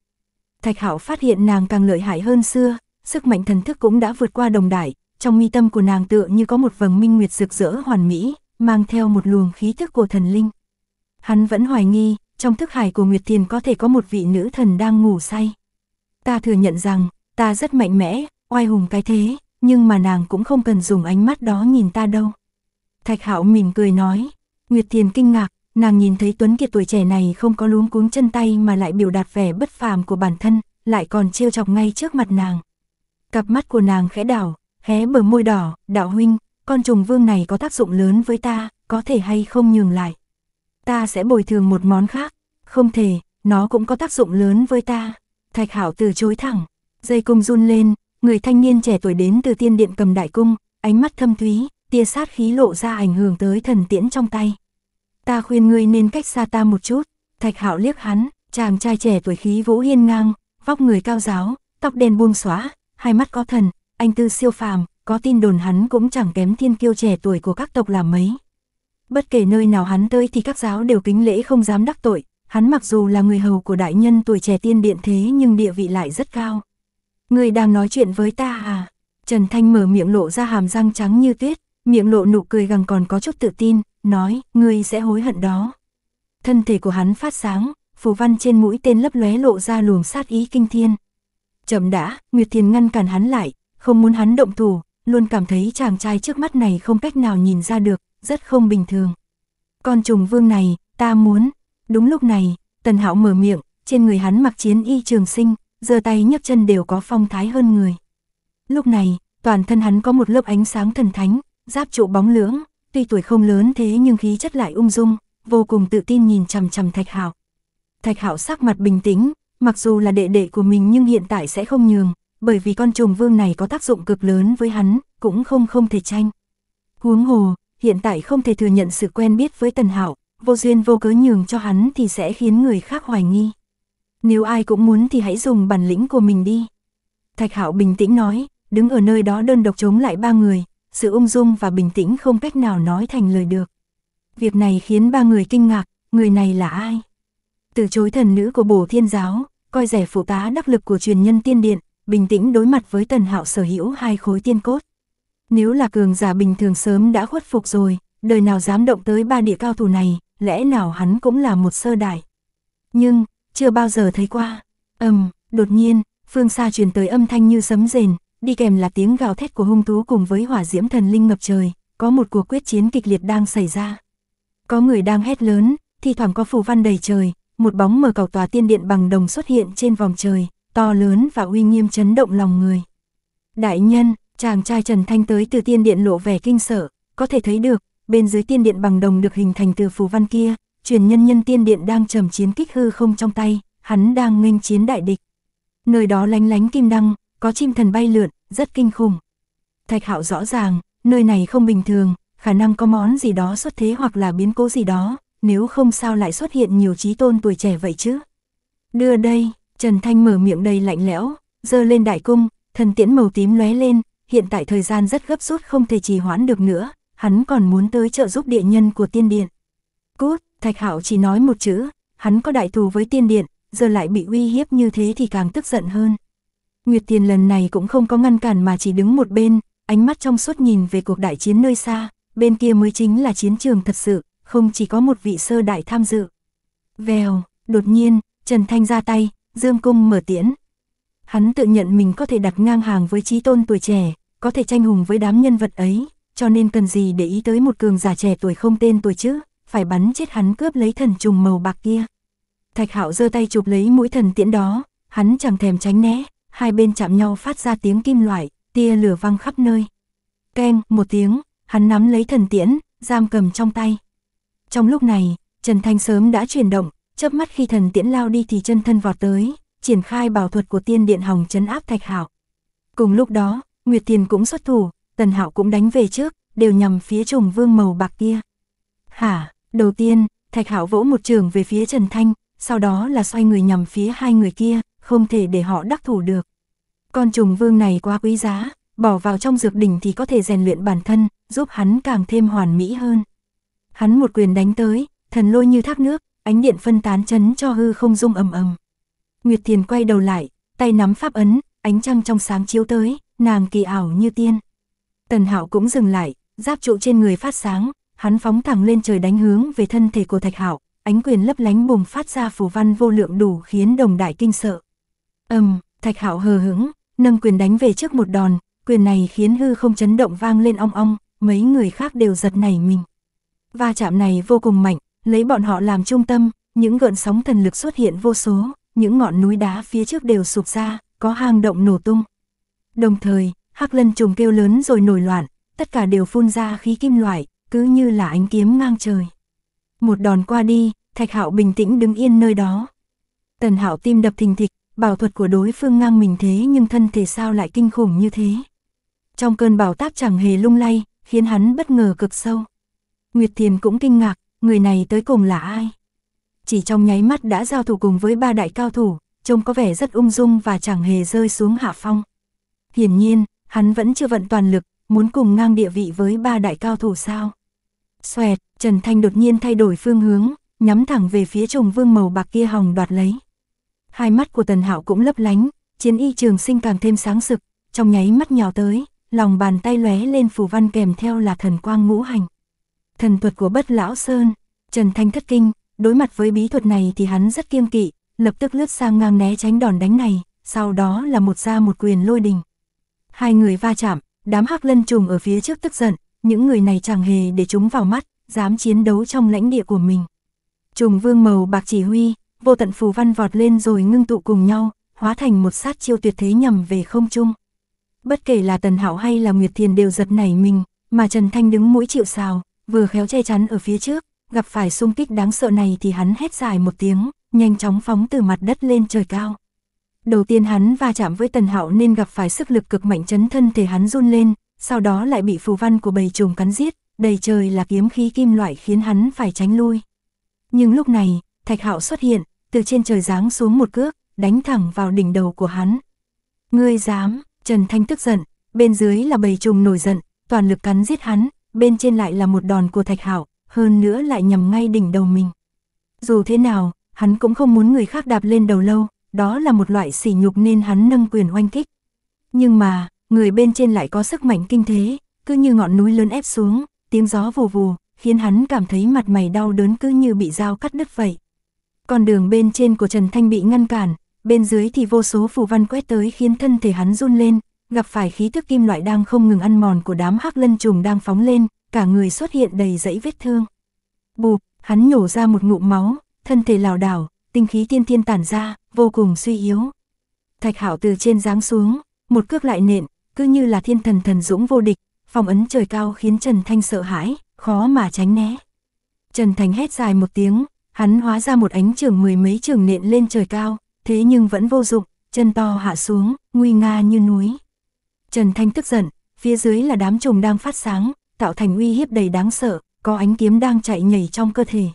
Thạch Hạo phát hiện nàng càng lợi hại hơn xưa, sức mạnh thần thức cũng đã vượt qua đồng đại, trong mi tâm của nàng tựa như có một vầng minh nguyệt rực rỡ hoàn mỹ, mang theo một luồng khí thức của thần linh. Hắn vẫn hoài nghi, trong thức hải của Nguyệt Thiền có thể có một vị nữ thần đang ngủ say. Ta thừa nhận rằng, ta rất mạnh mẽ, oai hùng cái thế, nhưng mà nàng cũng không cần dùng ánh mắt đó nhìn ta đâu. Thạch Hạo mỉm cười nói, Nguyệt Thiền kinh ngạc, nàng nhìn thấy Tuấn Kiệt tuổi trẻ này không có luống cuống chân tay mà lại biểu đạt vẻ bất phàm của bản thân, lại còn trêu chọc ngay trước mặt nàng. Cặp mắt của nàng khẽ đảo, hé bờ môi đỏ, đạo huynh, con trùng vương này có tác dụng lớn với ta, có thể hay không nhường lại. Ta sẽ bồi thường một món khác, không thể, nó cũng có tác dụng lớn với ta. Thạch Hảo từ chối thẳng, dây cung run lên, người thanh niên trẻ tuổi đến từ tiên điện cầm đại cung, ánh mắt thâm thúy, tia sát khí lộ ra ảnh hưởng tới thần tiễn trong tay. Ta khuyên ngươi nên cách xa ta một chút, thạch hạo liếc hắn, chàng trai trẻ tuổi khí vũ hiên ngang, vóc người cao giáo, tóc đen buông xóa, hai mắt có thần, anh tư siêu phàm, có tin đồn hắn cũng chẳng kém thiên kiêu trẻ tuổi của các tộc làm mấy. Bất kể nơi nào hắn tới thì các giáo đều kính lễ không dám đắc tội, hắn mặc dù là người hầu của đại nhân tuổi trẻ tiên điện thế nhưng địa vị lại rất cao. Người đang nói chuyện với ta à? Trần Thanh mở miệng lộ ra hàm răng trắng như tuyết, miệng lộ nụ cười gần còn có chút tự tin, nói, ngươi sẽ hối hận đó. Thân thể của hắn phát sáng, phù văn trên mũi tên lấp lóe lộ ra luồng sát ý kinh thiên. Chậm đã, Nguyệt Thiền ngăn cản hắn lại, không muốn hắn động thủ, luôn cảm thấy chàng trai trước mắt này không cách nào nhìn ra được, rất không bình thường. Con trùng vương này, ta muốn. Đúng lúc này, Tần Hạo mở miệng, trên người hắn mặc chiến y trường sinh, giơ tay nhấc chân đều có phong thái hơn người. Lúc này, toàn thân hắn có một lớp ánh sáng thần thánh, giáp trụ bóng lưỡng, tuy tuổi không lớn thế nhưng khí chất lại ung dung, vô cùng tự tin nhìn chằm chằm Thạch Hạo. Thạch Hạo sắc mặt bình tĩnh, mặc dù là đệ đệ của mình nhưng hiện tại sẽ không nhường, bởi vì con trùng vương này có tác dụng cực lớn với hắn, cũng không không thể tranh. Huống hồ, hiện tại không thể thừa nhận sự quen biết với Tần Hạo, vô duyên vô cớ nhường cho hắn thì sẽ khiến người khác hoài nghi. Nếu ai cũng muốn thì hãy dùng bản lĩnh của mình đi. Thạch Hạo bình tĩnh nói, đứng ở nơi đó đơn độc chống lại ba người, sự ung dung và bình tĩnh không cách nào nói thành lời được. Việc này khiến ba người kinh ngạc, người này là ai? Từ chối thần nữ của bổ thiên giáo, coi rẻ phụ tá đắc lực của truyền nhân tiên điện, bình tĩnh đối mặt với tần hạo sở hữu hai khối tiên cốt. Nếu là cường giả bình thường sớm đã khuất phục rồi, đời nào dám động tới ba địa cao thủ này, lẽ nào hắn cũng là một sơ đại. Nhưng, chưa bao giờ thấy qua. ầm, đột nhiên, phương xa truyền tới âm thanh như sấm rền, đi kèm là tiếng gào thét của hung thú cùng với hỏa diễm thần linh ngập trời, có một cuộc quyết chiến kịch liệt đang xảy ra. Có người đang hét lớn, thi thoảng có phù văn đầy trời, một bóng mờ cầu tòa tiên điện bằng đồng xuất hiện trên vòng trời, to lớn và uy nghiêm chấn động lòng người. Đại nhân, chàng trai Trần Thanh tới từ tiên điện lộ vẻ kinh sợ, có thể thấy được, bên dưới tiên điện bằng đồng được hình thành từ phù văn kia, truyền nhân nhân tiên điện đang trầm chiến kích hư không trong tay, hắn đang nghênh chiến đại địch. Nơi đó lánh lánh kim đăng, có chim thần bay lượn, rất kinh khủng. Thạch hạo rõ ràng, nơi này không bình thường, khả năng có món gì đó xuất thế hoặc là biến cố gì đó, nếu không sao lại xuất hiện nhiều trí tôn tuổi trẻ vậy chứ. Đưa đây, Trần Thanh mở miệng đầy lạnh lẽo, dơ lên đại cung, thần tiễn màu tím lóe lên, hiện tại thời gian rất gấp rút không thể trì hoãn được nữa, hắn còn muốn tới trợ giúp địa nhân của tiên điện. Cút, Thạch Hạo chỉ nói một chữ, hắn có đại thù với tiên điện, giờ lại bị uy hiếp như thế thì càng tức giận hơn. Nguyệt Tiền lần này cũng không có ngăn cản mà chỉ đứng một bên, ánh mắt trong suốt nhìn về cuộc đại chiến nơi xa, bên kia mới chính là chiến trường thật sự, không chỉ có một vị sơ đại tham dự. Vèo, đột nhiên, Trần Thanh ra tay, Dương Cung mở tiễn. Hắn tự nhận mình có thể đặt ngang hàng với trí tôn tuổi trẻ, có thể tranh hùng với đám nhân vật ấy, cho nên cần gì để ý tới một cường giả trẻ tuổi không tên tuổi chứ, phải bắn chết hắn cướp lấy thần trùng màu bạc kia. Thạch Hạo giơ tay chụp lấy mũi thần tiễn đó, hắn chẳng thèm tránh né, hai bên chạm nhau phát ra tiếng kim loại, tia lửa văng khắp nơi. Keng, một tiếng, hắn nắm lấy thần tiễn, giam cầm trong tay. Trong lúc này, Trần Thanh sớm đã chuyển động, chớp mắt khi thần tiễn lao đi thì chân thân vọt tới, triển khai bảo thuật của tiên điện hồng chấn áp Thạch Hạo. Cùng lúc đó, Nguyệt Tiền cũng xuất thủ, Tần Hạo cũng đánh về trước, đều nhằm phía trùng vương màu bạc kia. Hả? Đầu tiên, Thạch hảo vỗ một trường về phía Trần Thanh, sau đó là xoay người nhằm phía hai người kia, không thể để họ đắc thủ được. Con trùng vương này quá quý giá, bỏ vào trong dược đỉnh thì có thể rèn luyện bản thân, giúp hắn càng thêm hoàn mỹ hơn. Hắn một quyền đánh tới, thần lôi như thác nước, ánh điện phân tán chấn cho hư không rung ầm ầm. Nguyệt Thiền quay đầu lại, tay nắm pháp ấn, ánh trăng trong sáng chiếu tới, nàng kỳ ảo như tiên. Tần Hạo cũng dừng lại, giáp trụ trên người phát sáng, hắn phóng thẳng lên trời đánh hướng về thân thể của Thạch Hạo, ánh quyền lấp lánh bùng phát ra phù văn vô lượng đủ khiến đồng đại kinh sợ. Ầm, um, Thạch Hạo hờ hững, nâng quyền đánh về trước một đòn, quyền này khiến hư không chấn động vang lên ong ong, mấy người khác đều giật nảy mình. Va chạm này vô cùng mạnh, lấy bọn họ làm trung tâm, những gợn sóng thần lực xuất hiện vô số, những ngọn núi đá phía trước đều sụp ra, có hang động nổ tung. Đồng thời, Hắc Lân trùng kêu lớn rồi nổi loạn, tất cả đều phun ra khí kim loại, cứ như là ánh kiếm ngang trời. Một đòn qua đi, Thạch Hạo bình tĩnh đứng yên nơi đó. Tần Hạo tim đập thình thịch, bảo thuật của đối phương ngang mình thế nhưng thân thể sao lại kinh khủng như thế. Trong cơn bảo táp chẳng hề lung lay, khiến hắn bất ngờ cực sâu. Nguyệt Thiền cũng kinh ngạc, người này tới cùng là ai? Chỉ trong nháy mắt đã giao thủ cùng với ba đại cao thủ, trông có vẻ rất ung dung và chẳng hề rơi xuống hạ phong. Hiển nhiên, hắn vẫn chưa vận toàn lực, muốn cùng ngang địa vị với ba đại cao thủ sao? Xoẹt, Trần Thanh đột nhiên thay đổi phương hướng, nhắm thẳng về phía trùng vương màu bạc kia hòng đoạt lấy. Hai mắt của Tần Hạo cũng lấp lánh, chiến y trường sinh càng thêm sáng sực, trong nháy mắt nhào tới, lòng bàn tay lóe lên phù văn kèm theo là thần quang ngũ hành. Thần thuật của bất lão Sơn, Trần Thanh thất kinh, đối mặt với bí thuật này thì hắn rất kiêng kỵ, lập tức lướt sang ngang né tránh đòn đánh này, sau đó là một ra một quyền lôi đình. Hai người va chạm, đám hắc lân trùng ở phía trước tức giận, những người này chẳng hề để chúng vào mắt, dám chiến đấu trong lãnh địa của mình. Trùng vương màu bạc chỉ huy, vô tận phù văn vọt lên rồi ngưng tụ cùng nhau, hóa thành một sát chiêu tuyệt thế nhằm về không trung. Bất kể là Tần Hạo hay là Nguyệt Thiền đều giật nảy mình, mà Trần Thanh đứng mũi chịu sào, vừa khéo che chắn ở phía trước, gặp phải xung kích đáng sợ này thì hắn hét dài một tiếng, nhanh chóng phóng từ mặt đất lên trời cao. Đầu tiên hắn va chạm với Tần Hạo nên gặp phải sức lực cực mạnh chấn thân thể hắn run lên, sau đó lại bị phù văn của bầy trùng cắn giết, đầy trời là kiếm khí kim loại khiến hắn phải tránh lui. Nhưng lúc này, Thạch Hạo xuất hiện, từ trên trời giáng xuống một cước, đánh thẳng vào đỉnh đầu của hắn. Ngươi dám, Trần Thanh tức giận, bên dưới là bầy trùng nổi giận, toàn lực cắn giết hắn, bên trên lại là một đòn của Thạch Hạo, hơn nữa lại nhằm ngay đỉnh đầu mình. Dù thế nào, hắn cũng không muốn người khác đạp lên đầu lâu, đó là một loại sỉ nhục nên hắn nâng quyền oanh kích. Nhưng mà, người bên trên lại có sức mạnh kinh thế, cứ như ngọn núi lớn ép xuống, tiếng gió vù vù, khiến hắn cảm thấy mặt mày đau đớn cứ như bị dao cắt đứt vậy. Con đường bên trên của Trần Thanh bị ngăn cản, bên dưới thì vô số phù văn quét tới khiến thân thể hắn run lên, gặp phải khí thức kim loại đang không ngừng ăn mòn của đám hắc lân trùng đang phóng lên, cả người xuất hiện đầy dẫy vết thương. Bụp, hắn nhổ ra một ngụm máu, thân thể lảo đảo, tinh khí tiên thiên tản ra, vô cùng suy yếu. Thạch Hạo từ trên giáng xuống, một cước lại nện, cứ như là thiên thần thần dũng vô địch, phong ấn trời cao khiến Trần Thanh sợ hãi, khó mà tránh né. Trần Thành hét dài một tiếng, hắn hóa ra một ánh trường mười mấy trường nện lên trời cao, thế nhưng vẫn vô dụng, chân to hạ xuống, nguy nga như núi. Trần Thanh tức giận, phía dưới là đám trùng đang phát sáng, tạo thành uy hiếp đầy đáng sợ, có ánh kiếm đang chạy nhảy trong cơ thể.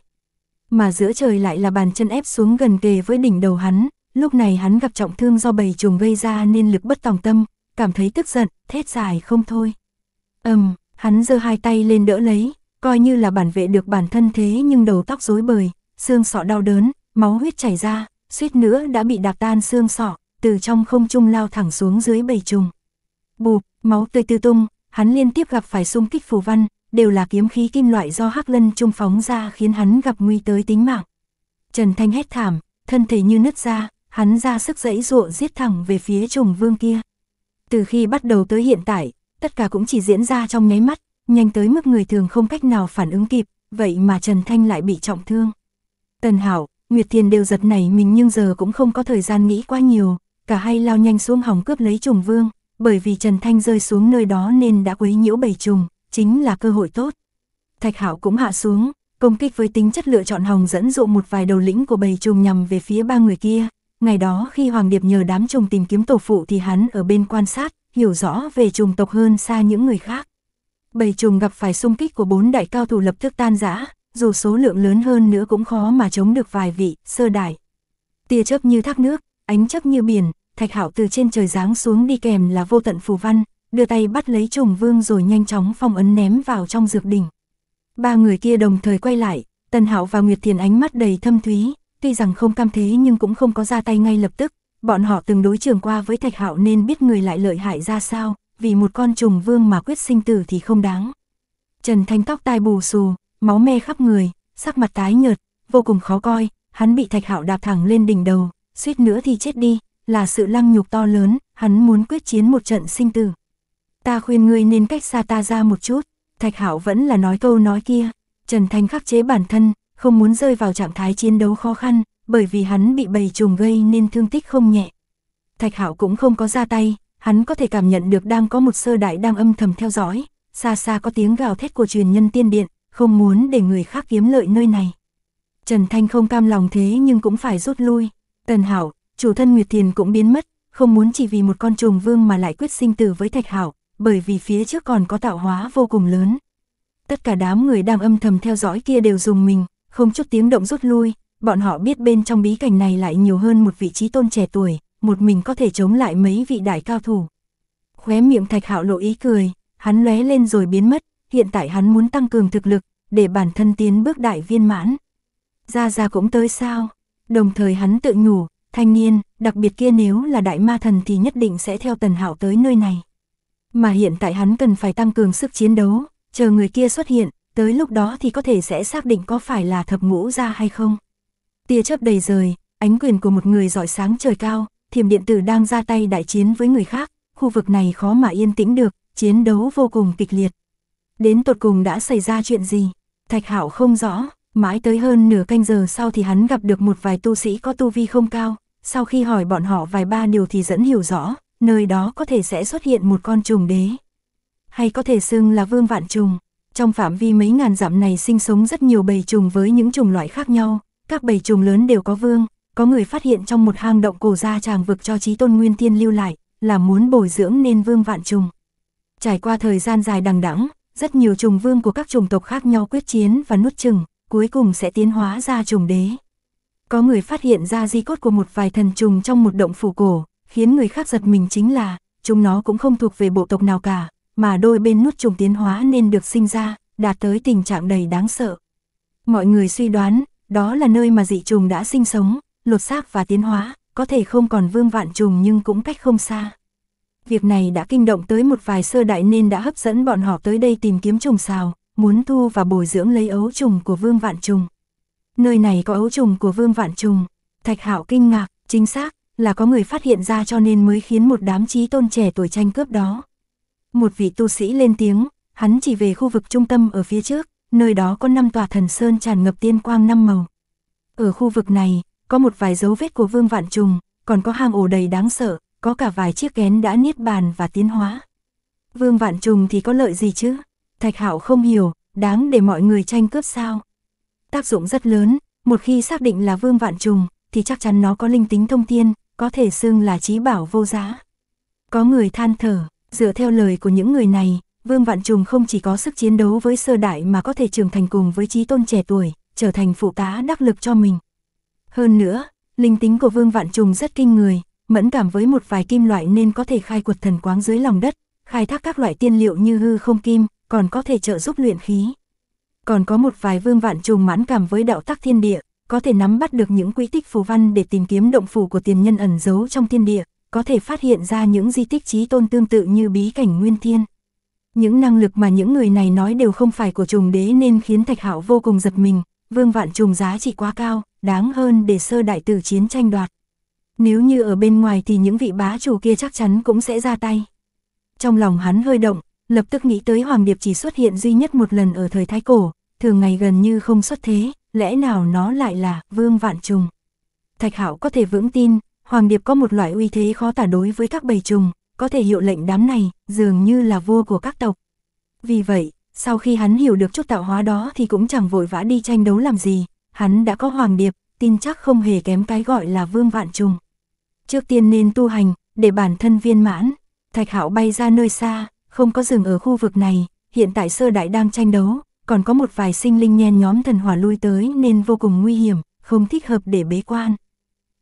Mà giữa trời lại là bàn chân ép xuống gần kề với đỉnh đầu hắn, lúc này hắn gặp trọng thương do bầy trùng gây ra nên lực bất tòng tâm, cảm thấy tức giận, thét dài không thôi. Ầm, um, hắn giơ hai tay lên đỡ lấy, coi như là bản vệ được bản thân thế nhưng đầu tóc rối bời, xương sọ đau đớn, máu huyết chảy ra, suýt nữa đã bị đạp tan xương sọ, từ trong không trung lao thẳng xuống dưới bầy trùng. Bụp, máu tươi tư tung, hắn liên tiếp gặp phải xung kích phù văn, đều là kiếm khí kim loại do hắc lân trung phóng ra khiến hắn gặp nguy tới tính mạng. Trần Thanh hét thảm, thân thể như nứt ra, hắn ra sức dãy dụa giết thẳng về phía trùng vương kia. Từ khi bắt đầu tới hiện tại, tất cả cũng chỉ diễn ra trong nháy mắt, nhanh tới mức người thường không cách nào phản ứng kịp, vậy mà Trần Thanh lại bị trọng thương. Tần Hảo, Nguyệt Thiền đều giật nảy mình nhưng giờ cũng không có thời gian nghĩ quá nhiều, cả hai lao nhanh xuống hỏng cướp lấy trùng vương, bởi vì Trần Thanh rơi xuống nơi đó nên đã quấy nhiễu bầy trùng, chính là cơ hội tốt. Thạch Hảo cũng hạ xuống, công kích với tính chất lựa chọn hồng dẫn dụ một vài đầu lĩnh của bầy trùng nhằm về phía ba người kia, Ngày đó khi Hoàng Điệp nhờ đám trùng tìm kiếm tổ phụ thì hắn ở bên quan sát, hiểu rõ về trùng tộc hơn xa những người khác. Bầy trùng gặp phải xung kích của bốn đại cao thủ lập tức tan rã, dù số lượng lớn hơn nữa cũng khó mà chống được vài vị, sơ đại. Tia chớp như thác nước, ánh chớp như biển, thạch hạo từ trên trời giáng xuống đi kèm là vô tận phù văn, đưa tay bắt lấy trùng vương rồi nhanh chóng phong ấn ném vào trong dược đỉnh. Ba người kia đồng thời quay lại, Tần Hạo và Nguyệt Thiền ánh mắt đầy thâm thúy, tuy rằng không cam thế nhưng cũng không có ra tay ngay lập tức, bọn họ từng đối trường qua với Thạch Hạo nên biết người lại lợi hại ra sao, vì một con trùng vương mà quyết sinh tử thì không đáng. Trần Thanh tóc tai bù xù, máu me khắp người, sắc mặt tái nhợt, vô cùng khó coi, hắn bị Thạch Hạo đạp thẳng lên đỉnh đầu, suýt nữa thì chết đi, là sự lăng nhục to lớn, hắn muốn quyết chiến một trận sinh tử. Ta khuyên ngươi nên cách xa ta ra một chút, Thạch Hạo vẫn là nói câu nói kia, Trần Thanh khắc chế bản thân, không muốn rơi vào trạng thái chiến đấu khó khăn, bởi vì hắn bị bầy trùng gây nên thương tích không nhẹ. Thạch Hạo cũng không có ra tay, hắn có thể cảm nhận được đang có một sơ đại đang âm thầm theo dõi, xa xa có tiếng gào thét của truyền nhân tiên điện, không muốn để người khác kiếm lợi nơi này. Trần Thanh không cam lòng thế nhưng cũng phải rút lui. Tần Hảo, chủ thân Nguyệt Thiền cũng biến mất, không muốn chỉ vì một con trùng vương mà lại quyết sinh tử với Thạch Hảo, bởi vì phía trước còn có tạo hóa vô cùng lớn. Tất cả đám người đang âm thầm theo dõi kia đều dùng mình, không chút tiếng động rút lui, bọn họ biết bên trong bí cảnh này lại nhiều hơn một vị trí tôn trẻ tuổi, một mình có thể chống lại mấy vị đại cao thủ. Khóe miệng thạch hạo lộ ý cười, hắn lóe lên rồi biến mất, hiện tại hắn muốn tăng cường thực lực, để bản thân tiến bước đại viên mãn. Ra ra cũng tới sao, đồng thời hắn tự nhủ, thanh niên, đặc biệt kia nếu là đại ma thần thì nhất định sẽ theo tần hạo tới nơi này. Mà hiện tại hắn cần phải tăng cường sức chiến đấu, chờ người kia xuất hiện, tới lúc đó thì có thể sẽ xác định có phải là thập ngũ ra hay không. Tia chớp đầy rời, ánh quyền của một người giỏi sáng trời cao, thiềm điện tử đang ra tay đại chiến với người khác, khu vực này khó mà yên tĩnh được, chiến đấu vô cùng kịch liệt. Đến tột cùng đã xảy ra chuyện gì? Thạch Hạo không rõ, mãi tới hơn nửa canh giờ sau thì hắn gặp được một vài tu sĩ có tu vi không cao, sau khi hỏi bọn họ vài ba điều thì dẫn hiểu rõ, nơi đó có thể sẽ xuất hiện một con trùng đế. Hay có thể xưng là vương vạn trùng, trong phạm vi mấy ngàn dặm này sinh sống rất nhiều bầy trùng với những chủng loại khác nhau, các bầy trùng lớn đều có vương, có người phát hiện trong một hang động cổ ra tràng vực cho trí tôn nguyên tiên lưu lại, là muốn bồi dưỡng nên vương vạn trùng. Trải qua thời gian dài đằng đẵng, rất nhiều trùng vương của các chủng tộc khác nhau quyết chiến và nuốt chừng, cuối cùng sẽ tiến hóa ra trùng đế. Có người phát hiện ra di cốt của một vài thần trùng trong một động phủ cổ, khiến người khác giật mình chính là, chúng nó cũng không thuộc về bộ tộc nào cả, mà đôi bên nút trùng tiến hóa nên được sinh ra, đạt tới tình trạng đầy đáng sợ. Mọi người suy đoán, đó là nơi mà dị trùng đã sinh sống, lột xác và tiến hóa, có thể không còn vương vạn trùng nhưng cũng cách không xa. Việc này đã kinh động tới một vài sơ đại nên đã hấp dẫn bọn họ tới đây tìm kiếm trùng xào, muốn thu và bồi dưỡng lấy ấu trùng của vương vạn trùng. Nơi này có ấu trùng của vương vạn trùng, thạch hạo kinh ngạc, chính xác, là có người phát hiện ra cho nên mới khiến một đám trí tôn trẻ tuổi tranh cướp đó. Một vị tu sĩ lên tiếng, hắn chỉ về khu vực trung tâm ở phía trước, nơi đó có năm tòa thần sơn tràn ngập tiên quang năm màu. Ở khu vực này, có một vài dấu vết của Vương Vạn Trùng, còn có hang ổ đầy đáng sợ, có cả vài chiếc kén đã niết bàn và tiến hóa. Vương Vạn Trùng thì có lợi gì chứ? Thạch Hạo không hiểu, đáng để mọi người tranh cướp sao? Tác dụng rất lớn, một khi xác định là Vương Vạn Trùng, thì chắc chắn nó có linh tính thông tiên, có thể xưng là trí bảo vô giá. Có người than thở, Dựa theo lời của những người này, Vương Vạn Trùng không chỉ có sức chiến đấu với sơ đại mà có thể trưởng thành cùng với trí tôn trẻ tuổi, trở thành phụ tá đắc lực cho mình. Hơn nữa, linh tính của Vương Vạn Trùng rất kinh người, mẫn cảm với một vài kim loại nên có thể khai quật thần quáng dưới lòng đất, khai thác các loại tiên liệu như hư không kim, còn có thể trợ giúp luyện khí. Còn có một vài Vương Vạn Trùng mãn cảm với đạo tắc thiên địa, có thể nắm bắt được những quy tích phù văn để tìm kiếm động phủ của tiền nhân ẩn giấu trong thiên địa, có thể phát hiện ra những di tích trí tôn tương tự như bí cảnh nguyên thiên. Những năng lực mà những người này nói đều không phải của trùng đế nên khiến Thạch Hạo vô cùng giật mình, vương vạn trùng giá trị quá cao, đáng hơn để sơ đại tử chiến tranh đoạt. Nếu như ở bên ngoài thì những vị bá chủ kia chắc chắn cũng sẽ ra tay. Trong lòng hắn hơi động, lập tức nghĩ tới Hoàng Điệp chỉ xuất hiện duy nhất một lần ở thời Thái Cổ, thường ngày gần như không xuất thế, lẽ nào nó lại là vương vạn trùng. Thạch Hạo có thể vững tin, Hoàng Điệp có một loại uy thế khó tả đối với các bầy trùng, có thể hiệu lệnh đám này, dường như là vua của các tộc. Vì vậy, sau khi hắn hiểu được chút tạo hóa đó thì cũng chẳng vội vã đi tranh đấu làm gì, hắn đã có Hoàng Điệp, tin chắc không hề kém cái gọi là vương vạn trùng. Trước tiên nên tu hành, để bản thân viên mãn, Thạch Hạo bay ra nơi xa, không có rừng ở khu vực này, hiện tại sơ đại đang tranh đấu, còn có một vài sinh linh nhen nhóm thần hỏa lui tới nên vô cùng nguy hiểm, không thích hợp để bế quan.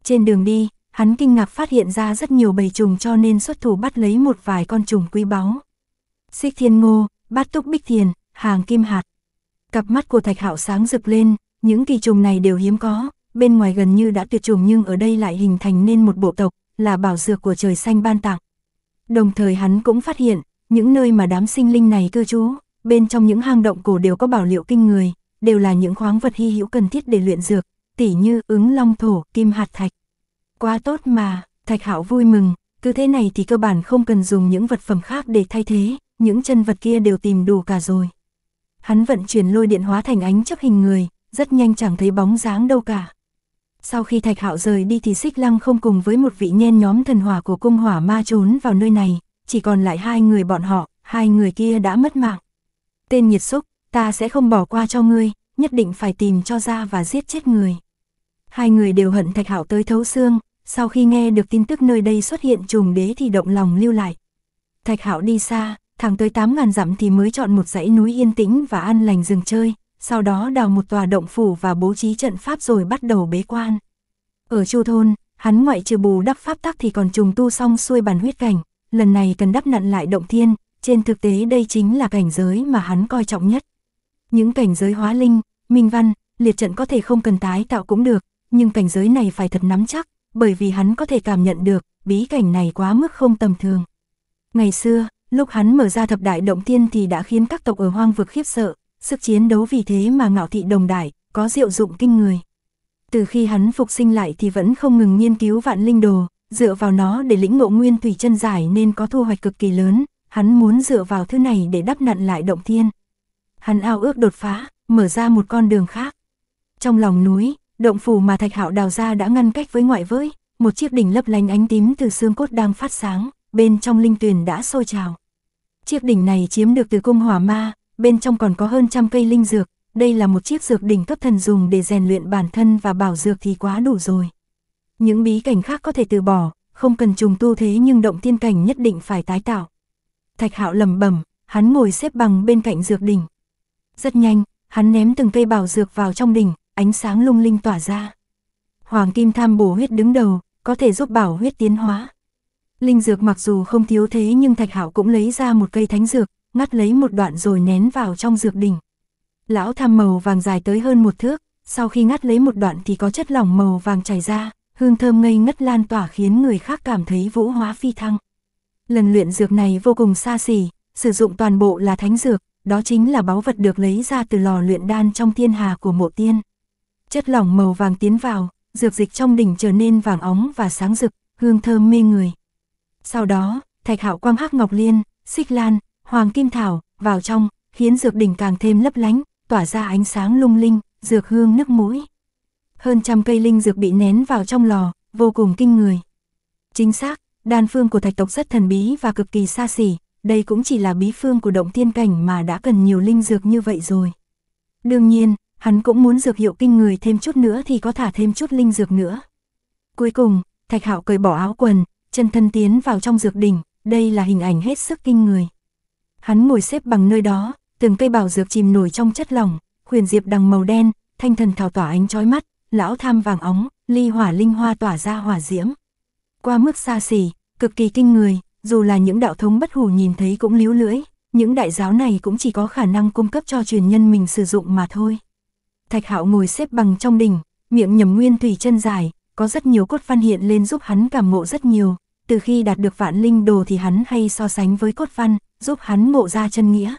Trên đường đi, hắn kinh ngạc phát hiện ra rất nhiều bầy trùng cho nên xuất thủ bắt lấy một vài con trùng quý báu. Xích thiên ngô, bát túc bích thiền, hàng kim hạt. Cặp mắt của thạch hạo sáng rực lên, những kỳ trùng này đều hiếm có, bên ngoài gần như đã tuyệt chủng nhưng ở đây lại hình thành nên một bộ tộc, là bảo dược của trời xanh ban tặng. Đồng thời hắn cũng phát hiện, những nơi mà đám sinh linh này cư trú, bên trong những hang động cổ đều có bảo liệu kinh người, đều là những khoáng vật hy hữu cần thiết để luyện dược, tỉ như ứng long thổ, kim hạt thạch. Quá tốt mà, Thạch Hạo vui mừng, cứ thế này thì cơ bản không cần dùng những vật phẩm khác để thay thế, những chân vật kia đều tìm đủ cả rồi. Hắn vận chuyển lôi điện hóa thành ánh chấp hình người, rất nhanh chẳng thấy bóng dáng đâu cả. Sau khi Thạch Hạo rời đi thì Xích Lăng không cùng với một vị nhen nhóm thần hỏa của cung hỏa ma trốn vào nơi này, chỉ còn lại hai người bọn họ, hai người kia đã mất mạng. Tên nhiệt xúc, ta sẽ không bỏ qua cho ngươi, nhất định phải tìm cho ra và giết chết người. Hai người đều hận Thạch Hạo tới thấu xương, sau khi nghe được tin tức nơi đây xuất hiện trùng đế thì động lòng lưu lại. Thạch Hạo đi xa, thẳng tới 8.000 dặm thì mới chọn một dãy núi yên tĩnh và an lành dừng chơi, sau đó đào một tòa động phủ và bố trí trận pháp rồi bắt đầu bế quan. Ở Chu Thôn, hắn ngoại trừ bù đắp pháp tắc thì còn trùng tu xong xuôi bàn huyết cảnh, lần này cần đắp nặn lại động thiên, trên thực tế đây chính là cảnh giới mà hắn coi trọng nhất. Những cảnh giới hóa linh, minh văn, liệt trận có thể không cần tái tạo cũng được, nhưng cảnh giới này phải thật nắm chắc, bởi vì hắn có thể cảm nhận được, bí cảnh này quá mức không tầm thường. Ngày xưa, lúc hắn mở ra thập đại động tiên thì đã khiến các tộc ở hoang vực khiếp sợ, sức chiến đấu vì thế mà ngạo thị đồng đại, có diệu dụng kinh người. Từ khi hắn phục sinh lại thì vẫn không ngừng nghiên cứu vạn linh đồ, dựa vào nó để lĩnh ngộ nguyên tùy chân giải nên có thu hoạch cực kỳ lớn, hắn muốn dựa vào thứ này để đắp nặn lại động thiên. Hắn ao ước đột phá, mở ra một con đường khác. Trong lòng núi, Động phủ mà Thạch Hạo đào ra đã ngăn cách với ngoại với, một chiếc đỉnh lấp lánh ánh tím từ xương cốt đang phát sáng, bên trong linh tuyền đã sôi trào. Chiếc đỉnh này chiếm được từ cung hỏa ma, bên trong còn có hơn trăm cây linh dược, đây là một chiếc dược đỉnh cấp thần dùng để rèn luyện bản thân và bảo dược thì quá đủ rồi. Những bí cảnh khác có thể từ bỏ, không cần trùng tu thế nhưng động tiên cảnh nhất định phải tái tạo. Thạch Hạo lẩm bẩm, hắn ngồi xếp bằng bên cạnh dược đỉnh. Rất nhanh, hắn ném từng cây bảo dược vào trong đỉnh, ánh sáng lung linh tỏa ra. Hoàng kim tham bổ huyết đứng đầu, có thể giúp bảo huyết tiến hóa. Linh dược mặc dù không thiếu thế nhưng Thạch Hảo cũng lấy ra một cây thánh dược, ngắt lấy một đoạn rồi nén vào trong dược đỉnh. Lão tham màu vàng dài tới hơn một thước, sau khi ngắt lấy một đoạn thì có chất lỏng màu vàng chảy ra, hương thơm ngây ngất lan tỏa khiến người khác cảm thấy vũ hóa phi thăng. Lần luyện dược này vô cùng xa xỉ, sử dụng toàn bộ là thánh dược, đó chính là báu vật được lấy ra từ lò luyện đan trong thiên hà của mộ tiên chất lỏng màu vàng tiến vào, dược dịch trong đỉnh trở nên vàng óng và sáng rực, hương thơm mê người. Sau đó, Thạch Hạo quang hắc ngọc liên, xích lan, hoàng kim thảo vào trong, khiến dược đỉnh càng thêm lấp lánh, tỏa ra ánh sáng lung linh, dược hương nước mũi. Hơn trăm cây linh dược bị nén vào trong lò, vô cùng kinh người. Chính xác, đan phương của thạch tộc rất thần bí và cực kỳ xa xỉ, đây cũng chỉ là bí phương của động tiên cảnh mà đã cần nhiều linh dược như vậy rồi. Đương nhiên, hắn cũng muốn dược hiệu kinh người thêm chút nữa thì có thả thêm chút linh dược nữa. Cuối cùng, Thạch Hạo cởi bỏ áo quần, chân thân tiến vào trong dược đỉnh, đây là hình ảnh hết sức kinh người. Hắn ngồi xếp bằng nơi đó, từng cây bảo dược chìm nổi trong chất lỏng, huyền diệp đằng màu đen, thanh thần thảo tỏa ánh chói mắt, lão tham vàng óng, ly hỏa linh hoa tỏa ra hỏa diễm. Qua mức xa xỉ, cực kỳ kinh người, dù là những đạo thống bất hủ nhìn thấy cũng líu lưỡi, những đại giáo này cũng chỉ có khả năng cung cấp cho truyền nhân mình sử dụng mà thôi. Thạch Hạo ngồi xếp bằng trong đỉnh, miệng nhầm nguyên tùy chân dài, có rất nhiều cốt văn hiện lên giúp hắn cảm ngộ rất nhiều, từ khi đạt được vạn linh đồ thì hắn hay so sánh với cốt văn, giúp hắn ngộ ra chân nghĩa.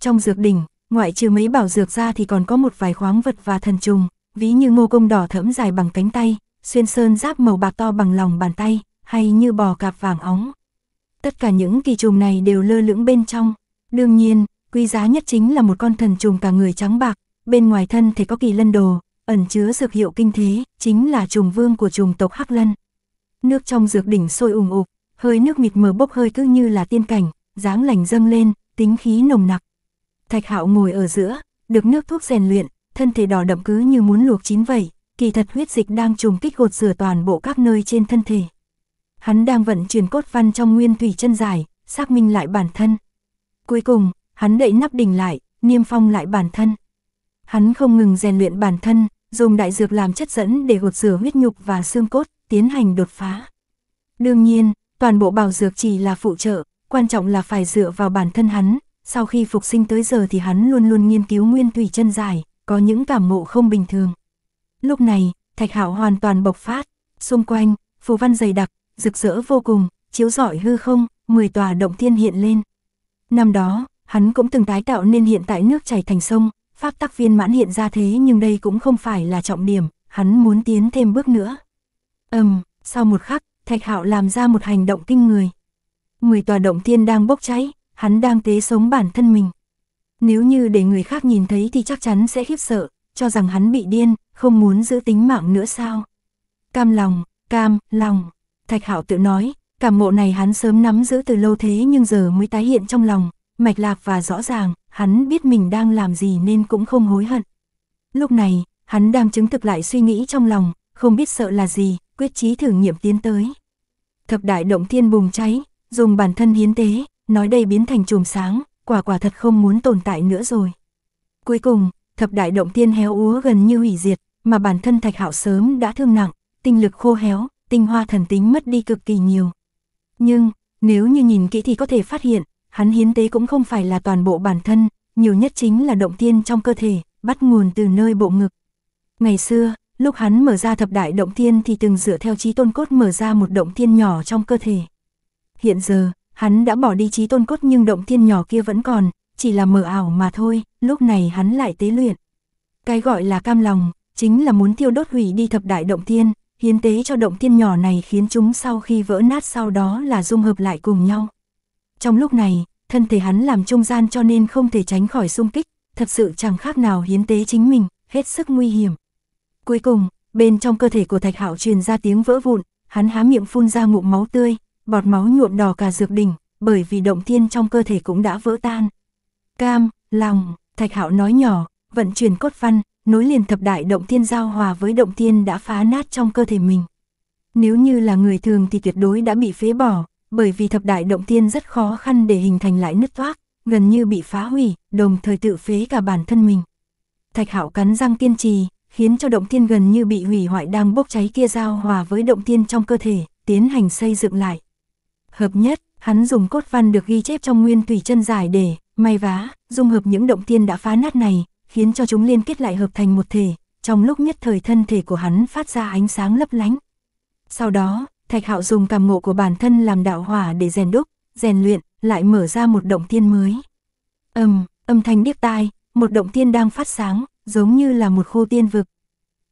Trong dược đỉnh, ngoại trừ mấy bảo dược ra thì còn có một vài khoáng vật và thần trùng, ví như ngô công đỏ thẫm dài bằng cánh tay, xuyên sơn giáp màu bạc to bằng lòng bàn tay, hay như bò cạp vàng óng. Tất cả những kỳ trùng này đều lơ lửng bên trong. Đương nhiên, quý giá nhất chính là một con thần trùng cả người trắng bạc, bên ngoài thân thể có kỳ lân đồ, ẩn chứa dược hiệu kinh thế, chính là trùng vương của trùng tộc Hắc Lân. Nước trong dược đỉnh sôi ủng ục, hơi nước mịt mờ bốc hơi cứ như là tiên cảnh, dáng lành dâng lên, tính khí nồng nặc. Thạch Hạo ngồi ở giữa, được nước thuốc rèn luyện, thân thể đỏ đậm cứ như muốn luộc chín vậy, kỳ thật huyết dịch đang trùng kích gột rửa toàn bộ các nơi trên thân thể. Hắn đang vận chuyển cốt văn trong nguyên thủy chân dài, xác minh lại bản thân. Cuối cùng, hắn đậy nắp đỉnh lại, niêm phong lại bản thân. Hắn không ngừng rèn luyện bản thân, dùng đại dược làm chất dẫn để gột rửa huyết nhục và xương cốt, tiến hành đột phá. Đương nhiên, toàn bộ bảo dược chỉ là phụ trợ, quan trọng là phải dựa vào bản thân hắn, sau khi phục sinh tới giờ thì hắn luôn luôn nghiên cứu nguyên thủy chân dài, có những cảm ngộ không bình thường. Lúc này, Thạch Hạo hoàn toàn bộc phát, xung quanh, phù văn dày đặc, rực rỡ vô cùng, chiếu rọi hư không, mười tòa động thiên hiện lên. Năm đó, hắn cũng từng tái tạo nên hiện tại nước chảy thành sông, pháp tắc viên mãn hiện ra thế nhưng đây cũng không phải là trọng điểm, hắn muốn tiến thêm bước nữa. Ầm, um, sau một khắc, Thạch Hạo làm ra một hành động kinh người. Mười tòa động thiên đang bốc cháy, hắn đang tế sống bản thân mình. Nếu như để người khác nhìn thấy thì chắc chắn sẽ khiếp sợ, cho rằng hắn bị điên, không muốn giữ tính mạng nữa sao. Cam lòng, cam, lòng, Thạch Hạo tự nói, cảm ngộ này hắn sớm nắm giữ từ lâu thế nhưng giờ mới tái hiện trong lòng, mạch lạc và rõ ràng, hắn biết mình đang làm gì nên cũng không hối hận. Lúc này, hắn đang chứng thực lại suy nghĩ trong lòng, không biết sợ là gì, quyết chí thử nghiệm tiến tới. Thập đại động thiên bùng cháy, dùng bản thân hiến tế, nói đây biến thành chùm sáng, quả quả thật không muốn tồn tại nữa rồi. Cuối cùng, thập đại động thiên héo úa gần như hủy diệt, mà bản thân thạch hạo sớm đã thương nặng, tinh lực khô héo, tinh hoa thần tính mất đi cực kỳ nhiều. Nhưng, nếu như nhìn kỹ thì có thể phát hiện, hắn hiến tế cũng không phải là toàn bộ bản thân, nhiều nhất chính là động tiên trong cơ thể, bắt nguồn từ nơi bộ ngực. Ngày xưa, lúc hắn mở ra thập đại động tiên thì từng dựa theo trí tôn cốt mở ra một động tiên nhỏ trong cơ thể. Hiện giờ, hắn đã bỏ đi trí tôn cốt nhưng động tiên nhỏ kia vẫn còn, chỉ là mở ảo mà thôi, lúc này hắn lại tế luyện. Cái gọi là cam lòng, chính là muốn tiêu đốt hủy đi thập đại động tiên, hiến tế cho động tiên nhỏ này khiến chúng sau khi vỡ nát sau đó là dung hợp lại cùng nhau. Trong lúc này, thân thể hắn làm trung gian cho nên không thể tránh khỏi xung kích, thật sự chẳng khác nào hiến tế chính mình, hết sức nguy hiểm. Cuối cùng, bên trong cơ thể của Thạch Hạo truyền ra tiếng vỡ vụn, hắn há miệng phun ra ngụm máu tươi, bọt máu nhuộm đỏ cả dược đỉnh, bởi vì động thiên trong cơ thể cũng đã vỡ tan. Cam, lòng, Thạch Hạo nói nhỏ, vận chuyển cốt văn, nối liền thập đại động thiên giao hòa với động thiên đã phá nát trong cơ thể mình. Nếu như là người thường thì tuyệt đối đã bị phế bỏ, bởi vì thập đại động tiên rất khó khăn để hình thành lại nứt toác, gần như bị phá hủy, đồng thời tự phế cả bản thân mình. Thạch Hạo cắn răng kiên trì, khiến cho động tiên gần như bị hủy hoại đang bốc cháy kia giao hòa với động tiên trong cơ thể, tiến hành xây dựng lại. Hợp nhất, hắn dùng cốt văn được ghi chép trong nguyên tùy chân dài để, may vá, dung hợp những động tiên đã phá nát này, khiến cho chúng liên kết lại hợp thành một thể, trong lúc nhất thời thân thể của hắn phát ra ánh sáng lấp lánh. Sau đó, Thạch Hạo dùng cảm ngộ của bản thân làm đạo hỏa để rèn đúc, rèn luyện, lại mở ra một động thiên mới. Ầm, âm thanh điếc tai, một động thiên đang phát sáng, giống như là một khu tiên vực.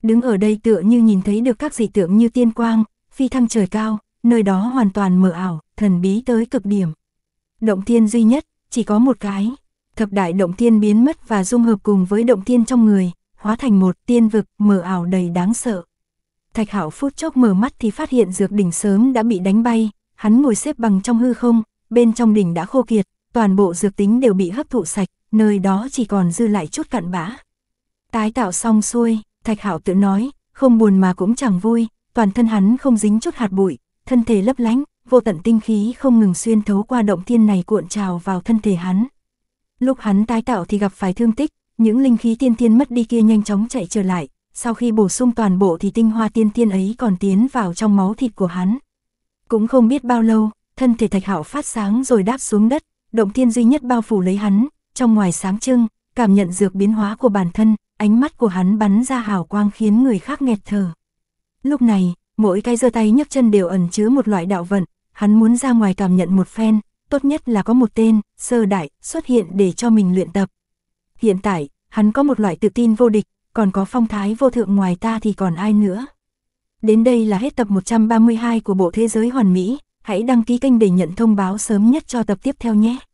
Đứng ở đây tựa như nhìn thấy được các dị tượng như tiên quang, phi thăng trời cao, nơi đó hoàn toàn mở ảo, thần bí tới cực điểm. Động thiên duy nhất, chỉ có một cái. Thập đại động thiên biến mất và dung hợp cùng với động thiên trong người, hóa thành một tiên vực mở ảo đầy đáng sợ. Thạch Hạo phút chốc mở mắt thì phát hiện dược đỉnh sớm đã bị đánh bay, hắn ngồi xếp bằng trong hư không, bên trong đỉnh đã khô kiệt, toàn bộ dược tính đều bị hấp thụ sạch, nơi đó chỉ còn dư lại chút cặn bã. Tái tạo xong xuôi, Thạch Hạo tự nói, không buồn mà cũng chẳng vui, toàn thân hắn không dính chút hạt bụi, thân thể lấp lánh, vô tận tinh khí không ngừng xuyên thấu qua động thiên này cuộn trào vào thân thể hắn. Lúc hắn tái tạo thì gặp phải thương tích, những linh khí tiên tiên mất đi kia nhanh chóng chạy trở lại, sau khi bổ sung toàn bộ thì tinh hoa tiên tiên ấy còn tiến vào trong máu thịt của hắn. Cũng không biết bao lâu, thân thể thạch hạo phát sáng rồi đáp xuống đất, động tiên duy nhất bao phủ lấy hắn, trong ngoài sáng trưng, cảm nhận dược biến hóa của bản thân, ánh mắt của hắn bắn ra hào quang khiến người khác nghẹt thở. Lúc này, mỗi cái giơ tay nhấc chân đều ẩn chứa một loại đạo vận, hắn muốn ra ngoài cảm nhận một phen, tốt nhất là có một tên, sơ đại, xuất hiện để cho mình luyện tập. Hiện tại, hắn có một loại tự tin vô địch, còn có phong thái vô thượng ngoài ta thì còn ai nữa. Đến đây là hết tập 132 của Bộ Thế giới Hoàn Mỹ, hãy đăng ký kênh để nhận thông báo sớm nhất cho tập tiếp theo nhé.